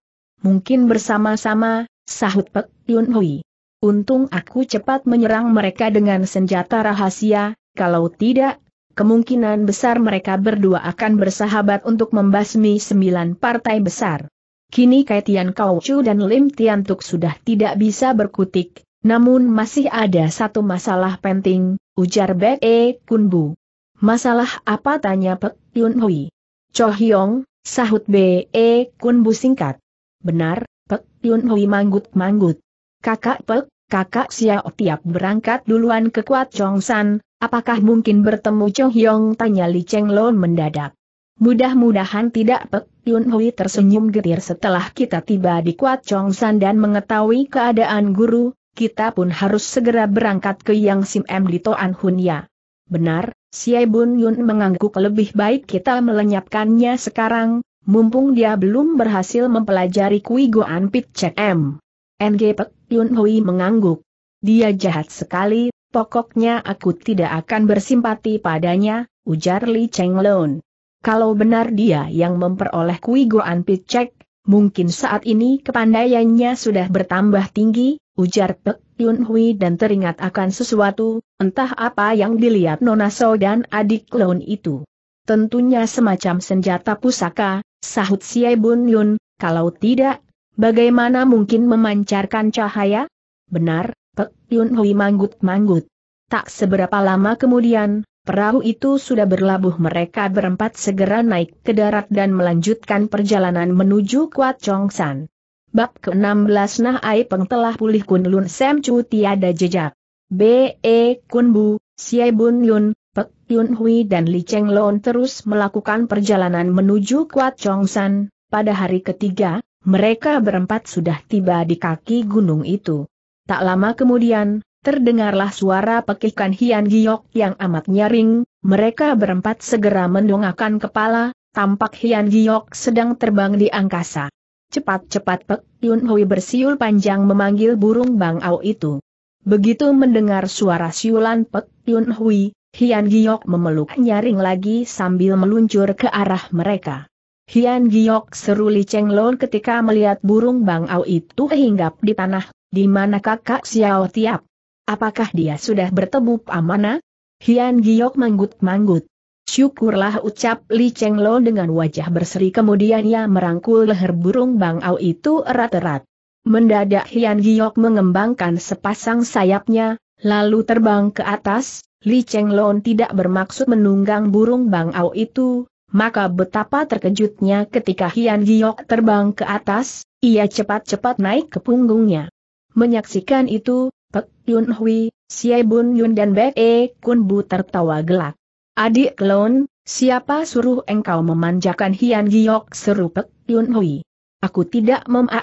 Mungkin bersama-sama, sahut Pek Yun Hui. Untung aku cepat menyerang mereka dengan senjata rahasia, kalau tidak, kemungkinan besar mereka berdua akan bersahabat untuk membasmi sembilan partai besar. Kini Kaitian Kaucu dan Lim Tiantuk sudah tidak bisa berkutik, namun masih ada satu masalah penting, ujar Be E Kunbu. Masalah apa tanya Pek Yun Hui? Cho Hyong, sahut B.E. Kun Bu singkat. Benar, Pek Yun Hui manggut-manggut. Kakak Pek, kakak Xiao Tiap berangkat duluan ke Kuat Chong San, apakah mungkin bertemu Cho Hyong tanya Li Cheng Lo mendadak. Mudah-mudahan tidak Pek Yun Hui tersenyum getir setelah kita tiba di Kuat Chong San dan mengetahui keadaan guru, kita pun harus segera berangkat ke Yang Sim M di Toan Hunya. Benar, Xie Bun Yun mengangguk lebih baik kita melenyapkannya sekarang, mumpung dia belum berhasil mempelajari Kui Goan Pit Cek M. NG Pek Yun Hui mengangguk. Dia jahat sekali, pokoknya aku tidak akan bersimpati padanya, ujar Li Cheng Lon. Kalau benar dia yang memperoleh Kui Goan Pit Cek, mungkin saat ini kepandaiannya sudah bertambah tinggi, ujar Pek Yun Hui dan teringat akan sesuatu, entah apa yang dilihat Nona So dan adik klon itu. Tentunya semacam senjata pusaka, sahut Xie Bun Yun, kalau tidak, bagaimana mungkin memancarkan cahaya? Benar, Pek Yun Hui manggut-manggut. Tak seberapa lama kemudian, Perahu itu sudah berlabuh mereka berempat segera naik ke darat dan melanjutkan perjalanan menuju Kuat Chong San. Bab ke-16 Nah Ai Peng telah pulih Kun Lun Sam Chu tiada jejak. B.E. Kun Bu, Xie Bun Yun, Pek Yun Hui dan Li Cheng Lon terus melakukan perjalanan menuju Kuat Chong San. Pada hari ketiga, mereka berempat sudah tiba di kaki gunung itu. Tak lama kemudian, terdengarlah suara pekikan Hian Giok yang amat nyaring, mereka berempat segera mendongakkan kepala, tampak Hian Giok sedang terbang di angkasa. Cepat-cepat Pek Yun Hui bersiul panjang memanggil burung Bang Ao itu. Begitu mendengar suara siulan Pek Yun Hui, Hian Giok memeluk nyaring lagi sambil meluncur ke arah mereka. Hian Giok seru Li Cheng Lon ketika melihat burung Bang Ao itu hinggap di tanah, di mana kakak Xiao Tiap. Apakah dia sudah bertemu Pamana? Hian Giok manggut-manggut. Syukurlah ucap Li Cheng Lo dengan wajah berseri kemudian ia merangkul leher burung Bang Au itu erat-erat. Mendadak Hian Giok mengembangkan sepasang sayapnya, lalu terbang ke atas, Li Cheng Lo tidak bermaksud menunggang burung Bang Au itu, maka betapa terkejutnya ketika Hian Giok terbang ke atas, ia cepat-cepat naik ke punggungnya. Menyaksikan itu, Pek Yun Hui, Xie Bun Yun dan Bek E Kun Bu tertawa gelak. Adik Lon, siapa suruh engkau memanjakan Hian Giok seru Pek Yun Hui? Aku tidak memang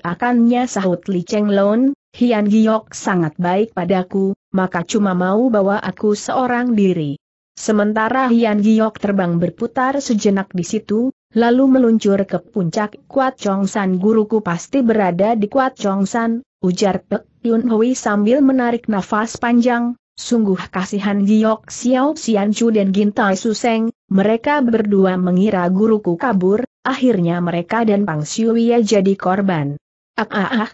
akannya sahut Li Cheng Lon, Hian Giok sangat baik padaku, maka cuma mau bawa aku seorang diri. Sementara Hian Giok terbang berputar sejenak di situ, lalu meluncur ke puncak Kuat Chong San guruku pasti berada di Kuat Chong San, ujar Pek Yun Hui sambil menarik nafas panjang, Sungguh kasihan Giok Xiao Xianchu dan Gintai Suseng, mereka berdua mengira guruku kabur, akhirnya mereka dan Pang Xiuya jadi korban. Ah ah ah.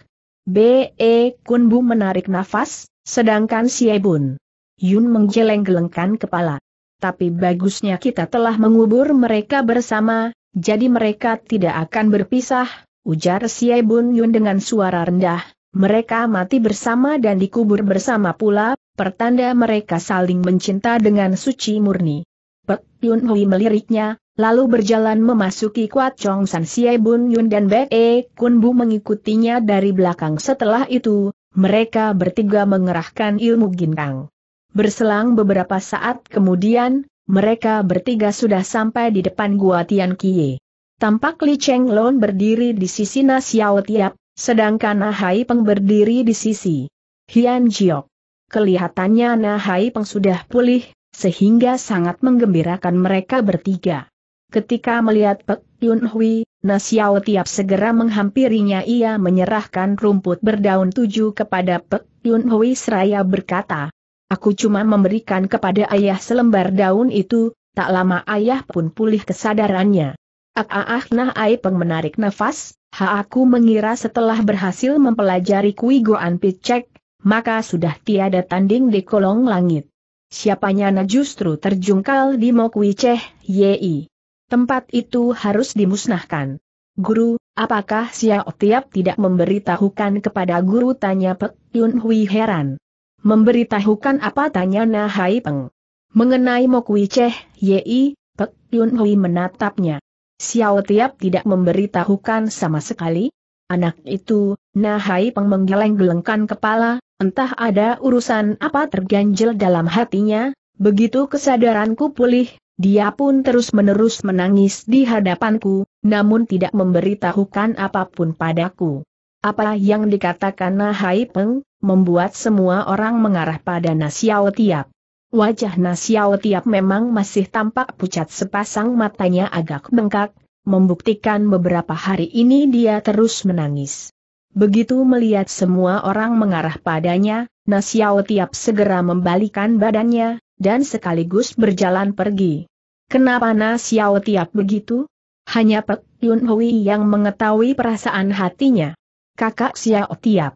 B.E. Kunbu menarik nafas, sedangkan Siebun. Yun menggeleng-gelengkan kepala. Tapi bagusnya kita telah mengubur mereka bersama, jadi mereka tidak akan berpisah, ujar Siebun Yun dengan suara rendah. Mereka mati bersama dan dikubur bersama pula, pertanda mereka saling mencinta dengan suci murni. Pek Yun Hui meliriknya, lalu berjalan memasuki Kuat Chong San Sia Bun Yun dan Be e Kun Bu mengikutinya dari belakang setelah itu, mereka bertiga mengerahkan ilmu gintang. Berselang beberapa saat kemudian, mereka bertiga sudah sampai di depan gua Tian Kie. Tampak Li Cheng Lon berdiri di sisi Na Xiao Tiap, sedangkan Ahai Peng berdiri di sisi Hian Jiok. Kelihatannya Nahai Peng sudah pulih, sehingga sangat menggembirakan mereka bertiga. Ketika melihat Pek Yun Hui, Nasiao Tiap segera menghampirinya ia menyerahkan rumput berdaun tujuh kepada Pek Yun Hui seraya berkata, Aku cuma memberikan kepada ayah selembar daun itu, tak lama ayah pun pulih kesadarannya. Ah ah, ah nah ai peng menarik nafas, ha aku mengira setelah berhasil mempelajari kui goan picek, maka sudah tiada tanding di kolong langit. Siapanya na justru terjungkal di Mokwi Cheh, Yi. Tempat itu harus dimusnahkan. Guru, apakah Xiao Tiap tidak memberitahukan kepada guru tanya Pek Yun Hui heran. Memberitahukan apa tanya Na Hai Peng. Mengenai Mokwi Cheh, Yi, Pek Yun Hui menatapnya. Xiao Tiap tidak memberitahukan sama sekali, Anak itu, Nahai Peng menggeleng-gelengkan kepala, entah ada urusan apa terganjel dalam hatinya, begitu kesadaranku pulih, dia pun terus-menerus menangis di hadapanku, namun tidak memberitahukan apapun padaku. Apa yang dikatakan Nahai Peng, membuat semua orang mengarah pada Nasiao Tiap. Wajah Nasiao Tiap memang masih tampak pucat sepasang matanya agak bengkak, membuktikan beberapa hari ini dia terus menangis. Begitu melihat semua orang mengarah padanya, Nasiao tiap segera membalikan badannya, dan sekaligus berjalan pergi. Kenapa Nasiao tiap begitu? Hanya Pek Yun Hui yang mengetahui perasaan hatinya. Kakak Xiao Tiap.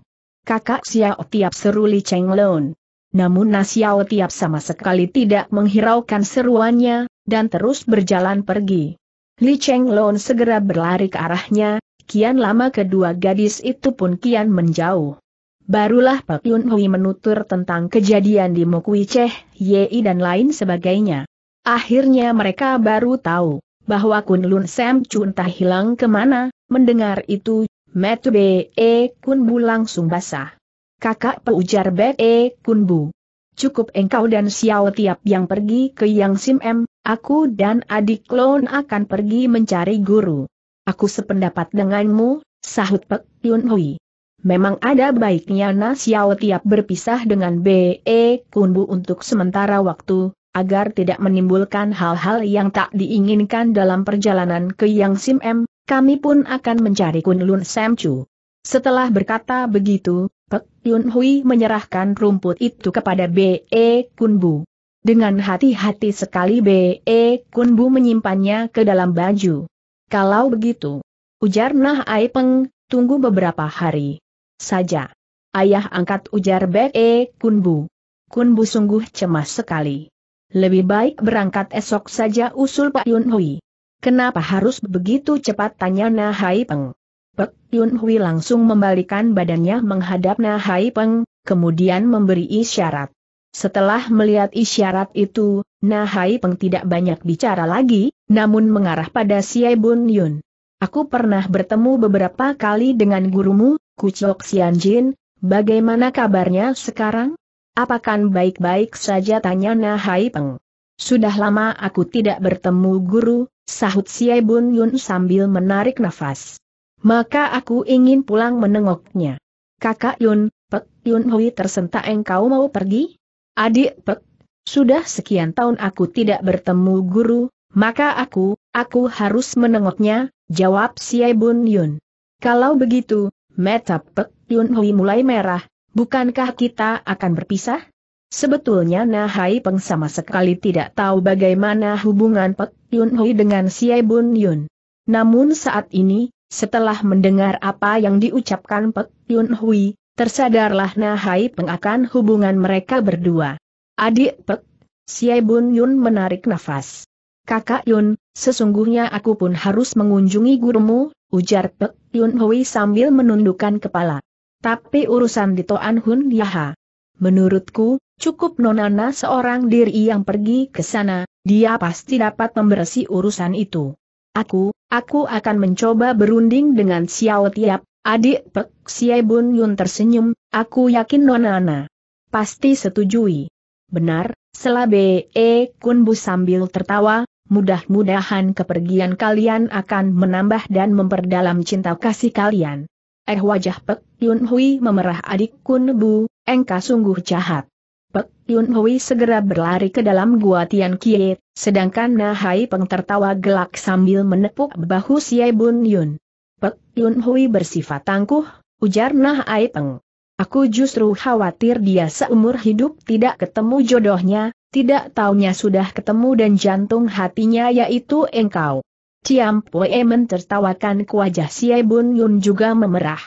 Kakak Xiao Tiap seru Li Cheng Leun. Namun Nasiao Tiap sama sekali tidak menghiraukan seruannya, dan terus berjalan pergi. Li Cheng Lon segera berlari ke arahnya, kian lama kedua gadis itu pun kian menjauh. Barulah Pak Yun Hui menutur tentang kejadian di Mokui Cheh, Yei dan lain sebagainya. Akhirnya mereka baru tahu, bahwa Kun Lun Sam Chun tak hilang kemana, mendengar itu, Matu B.E. E Kun Bu langsung basah. Kakak peujar B.E. E Kun Bu cukup engkau dan Xiao Tiap yang pergi ke Yang Sim M, aku dan adik klon akan pergi mencari guru. Aku sependapat denganmu, sahut Pek Yun Hui. Memang ada baiknya Na Xiao Tiap berpisah dengan B.E. Kunbu untuk sementara waktu, agar tidak menimbulkan hal-hal yang tak diinginkan dalam perjalanan ke Yang Sim M, kami pun akan mencari Kunlun Sam Chu. Setelah berkata begitu, Pek Yun Hui menyerahkan rumput itu kepada B.E. Kunbu. Dengan hati-hati sekali B.E. Kunbu menyimpannya ke dalam baju. Kalau begitu, ujar Nah Ai Peng, tunggu beberapa hari saja. Ayah angkat ujar B.E. Kunbu. Kunbu sungguh cemas sekali. Lebih baik berangkat esok saja usul Pak Yun Hui. Kenapa harus begitu cepat tanya Nah Hai Peng. Yun Hui langsung membalikan badannya menghadap Na Hai Peng, kemudian memberi isyarat. Setelah melihat isyarat itu, Na Hai Peng tidak banyak bicara lagi, namun mengarah pada Siai Bun Yun. Aku pernah bertemu beberapa kali dengan gurumu, Kucok Xianjin, bagaimana kabarnya sekarang? Apakan baik-baik saja tanya Na Hai Peng. Sudah lama aku tidak bertemu guru, sahut Siai Bun Yun sambil menarik nafas maka aku ingin pulang menengoknya. Kakak Yun, Pek Yun Hui tersentak engkau mau pergi? Adik Pek, sudah sekian tahun aku tidak bertemu guru, maka aku, aku harus menengoknya, jawab Siai Bun Yun. Kalau begitu, meta Pek Yun Hui mulai merah, bukankah kita akan berpisah? Sebetulnya Nahai Peng sama sekali tidak tahu bagaimana hubungan Pek Yun Hui dengan Siai Bun Yun. Namun saat ini, setelah mendengar apa yang diucapkan Pek Yun Hui, tersadarlah Nahai Peng hubungan mereka berdua. Adik Pek, Siai Bun Yun menarik nafas. Kakak Yun, sesungguhnya aku pun harus mengunjungi gurumu, ujar Pek Yun Hui sambil menundukkan kepala. Tapi urusan di Toan Hun Yaha. Menurutku, cukup Nonana seorang diri yang pergi ke sana, dia pasti dapat membersih urusan itu. Aku, Aku akan mencoba berunding dengan Xiao Tiap, adik Pek Xie Bun Yun tersenyum, aku yakin Nona Pasti setujui. Benar, selabe E Kun Bu sambil tertawa, mudah-mudahan kepergian kalian akan menambah dan memperdalam cinta kasih kalian. Eh wajah Pek Yun Hui memerah adik Kun Bu, engkau sungguh jahat. Pek Yun Hui segera berlari ke dalam gua Tian Kie, sedangkan Nahai Peng tertawa gelak sambil menepuk bahu Siai Bun Yun. Pek Yun Hui bersifat tangguh, ujar Nahai Peng. Aku justru khawatir dia seumur hidup tidak ketemu jodohnya, tidak taunya sudah ketemu dan jantung hatinya yaitu engkau. Ciam Pue mentertawakan ke wajah Siai Bun Yun juga memerah.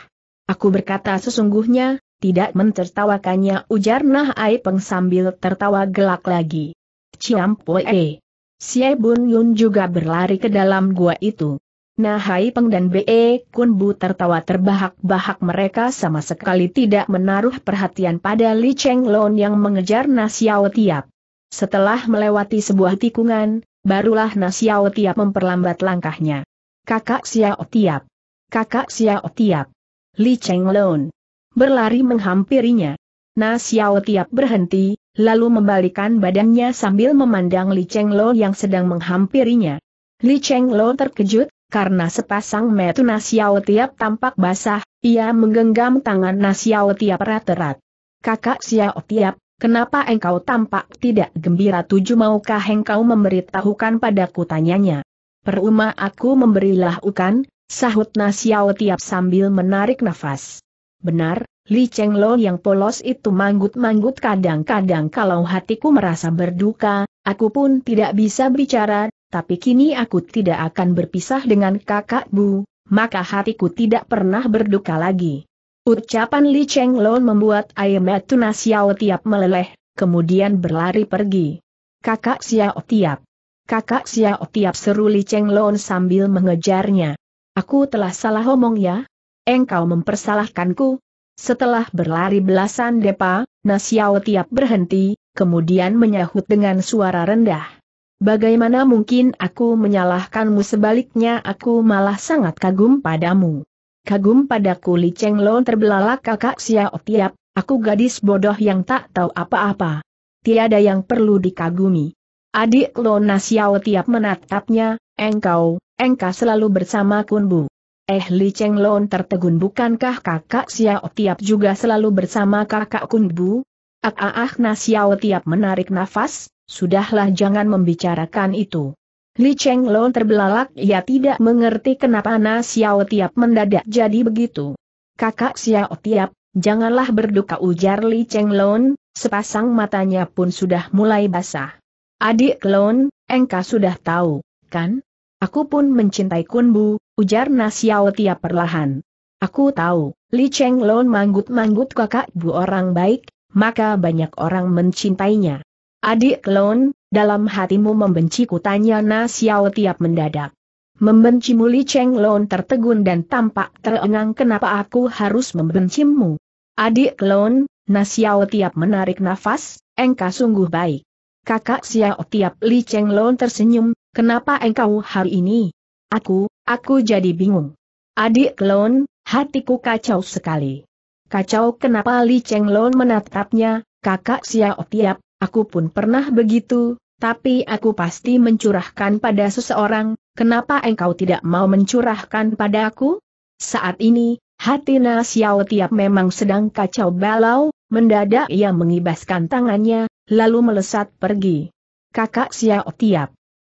Aku berkata sesungguhnya, tidak mentertawakannya ujar nah Ai Peng sambil tertawa gelak lagi. Ciam Poe. Si Bun Yun juga berlari ke dalam gua itu. Hai nah Peng dan Be Kun Bu tertawa terbahak-bahak mereka sama sekali tidak menaruh perhatian pada Li Cheng Lon yang mengejar Nasiao Tiap. Setelah melewati sebuah tikungan, barulah Nasiao Tiap memperlambat langkahnya. Kakak Xiao Tiap. Kakak Xiao Tiap. Li Cheng Lon berlari menghampirinya. Na Xiao tiap berhenti, lalu membalikan badannya sambil memandang Li Cheng Lo yang sedang menghampirinya. Li Cheng Lo terkejut, karena sepasang metu Na Xiao tiap tampak basah, ia menggenggam tangan Na Xiao tiap erat-erat. Kakak Xiao tiap, kenapa engkau tampak tidak gembira tujuh maukah engkau memberitahukan padaku tanyanya. Peruma aku memberilah ukan, sahut Na Xiao tiap sambil menarik nafas. Benar, Li Cheng Lo yang polos itu manggut-manggut kadang-kadang kalau hatiku merasa berduka, aku pun tidak bisa bicara, tapi kini aku tidak akan berpisah dengan kakak Bu, maka hatiku tidak pernah berduka lagi. Ucapan Li Cheng Lo membuat Ayame Tuna Xiao Tiap meleleh, kemudian berlari pergi. Kakak Xiao Tiap. Kakak Xiao Tiap seru Li Cheng Lo sambil mengejarnya. Aku telah salah omong ya, engkau mempersalahkanku. Setelah berlari belasan depa, Nasiao tiap berhenti, kemudian menyahut dengan suara rendah. Bagaimana mungkin aku menyalahkanmu sebaliknya aku malah sangat kagum padamu. Kagum padaku Li Cheng Lo terbelalak kakak Xiao Tiap, aku gadis bodoh yang tak tahu apa-apa. Tiada yang perlu dikagumi. Adik Lo Xiao Tiap menatapnya, engkau, engkau selalu bersama Kunbu. Eh Li Cheng Lon tertegun bukankah kakak Xiao Tiap juga selalu bersama kakak Kun Bu? Ah ah ah nah Xiao Tiap menarik nafas, sudahlah jangan membicarakan itu. Li Cheng Lon terbelalak ia tidak mengerti kenapa Na Xiao Tiap mendadak jadi begitu. Kakak Xiao Tiap, janganlah berduka ujar Li Cheng Lon, sepasang matanya pun sudah mulai basah. Adik Lon, engkau sudah tahu, kan? Aku pun mencintai Kun Bu ujar Nasiao Tia perlahan. Aku tahu, Li Cheng Lon manggut-manggut kakak bu orang baik, maka banyak orang mencintainya. Adik Lon, dalam hatimu membenciku tanya Nasiao tiap mendadak. Membencimu Li Cheng Lon tertegun dan tampak terengang kenapa aku harus membencimu. Adik Lon, Nasiao tiap menarik nafas, engkau sungguh baik. Kakak Xiao tiap Li Cheng Lon tersenyum, kenapa engkau hari ini? Aku, Aku jadi bingung. Adik Lon, hatiku kacau sekali. Kacau kenapa Li Cheng Lon menatapnya, kakak Xiao Tiap, aku pun pernah begitu, tapi aku pasti mencurahkan pada seseorang, kenapa engkau tidak mau mencurahkan pada aku? Saat ini, hati Na Xiao Tiap memang sedang kacau balau, mendadak ia mengibaskan tangannya, lalu melesat pergi. Kakak Xiao Tiap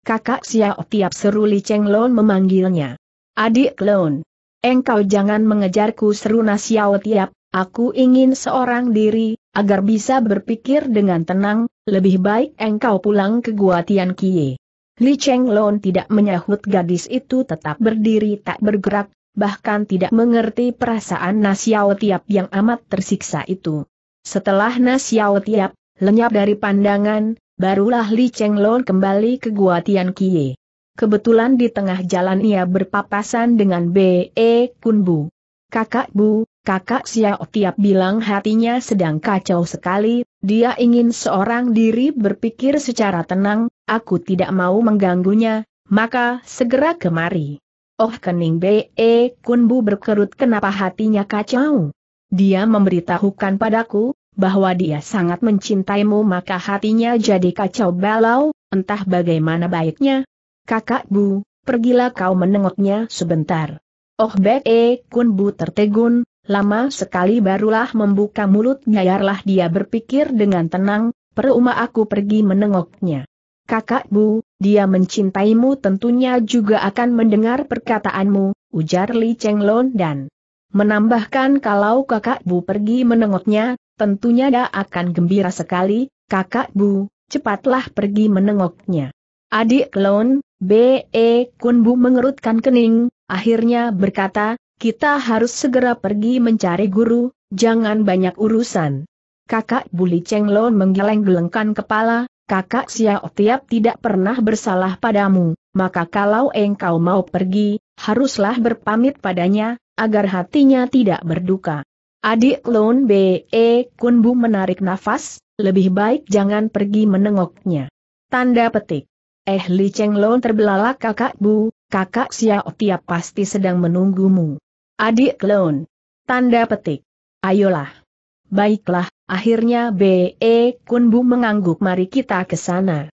kakak Xiao tiap seru Li Cheng Lon memanggilnya. Adik Lon. Engkau jangan mengejarku seru Na Xiao tiap, aku ingin seorang diri, agar bisa berpikir dengan tenang, lebih baik engkau pulang ke Gua Tian Kie. Li Cheng Lon tidak menyahut gadis itu tetap berdiri tak bergerak, bahkan tidak mengerti perasaan Na Xiao tiap yang amat tersiksa itu. Setelah Na Xiao tiap lenyap dari pandangan, barulah Li Cheng Long kembali ke Gua Tian Kie. Kebetulan di tengah jalan ia berpapasan dengan B.E. Kunbu. Kakak Bu, kakak Xiao tiap bilang hatinya sedang kacau sekali, dia ingin seorang diri berpikir secara tenang, aku tidak mau mengganggunya, maka segera kemari. Oh kening B.E. Kunbu berkerut kenapa hatinya kacau. Dia memberitahukan padaku, bahwa dia sangat mencintaimu maka hatinya jadi kacau balau, entah bagaimana baiknya. Kakak Bu, pergilah kau menengoknya sebentar. Oh Bek E Kun Bu tertegun, lama sekali barulah membuka mulut nyayarlah dia berpikir dengan tenang, peruma aku pergi menengoknya. Kakak Bu, dia mencintaimu tentunya juga akan mendengar perkataanmu, ujar Li Cheng Lon dan menambahkan kalau kakak Bu pergi menengoknya, tentunya dia akan gembira sekali, kakak Bu, cepatlah pergi menengoknya. Adik Klon, B.E. Kun Bu mengerutkan kening, akhirnya berkata, kita harus segera pergi mencari guru, jangan banyak urusan. Kakak bu Buli Chenglon menggeleng-gelengkan kepala, kakak Xiao Tiap tidak pernah bersalah padamu, maka kalau engkau mau pergi, haruslah berpamit padanya, agar hatinya tidak berduka. Adik Lon B.E. Kunbu menarik nafas, lebih baik jangan pergi menengoknya. Tanda petik. Eh Li Cheng Lon terbelalak kakak Bu, kakak Xiao tiap pasti sedang menunggumu. Adik Lon. Tanda petik. Ayolah. Baiklah, akhirnya B.E. Kunbu mengangguk mari kita ke sana.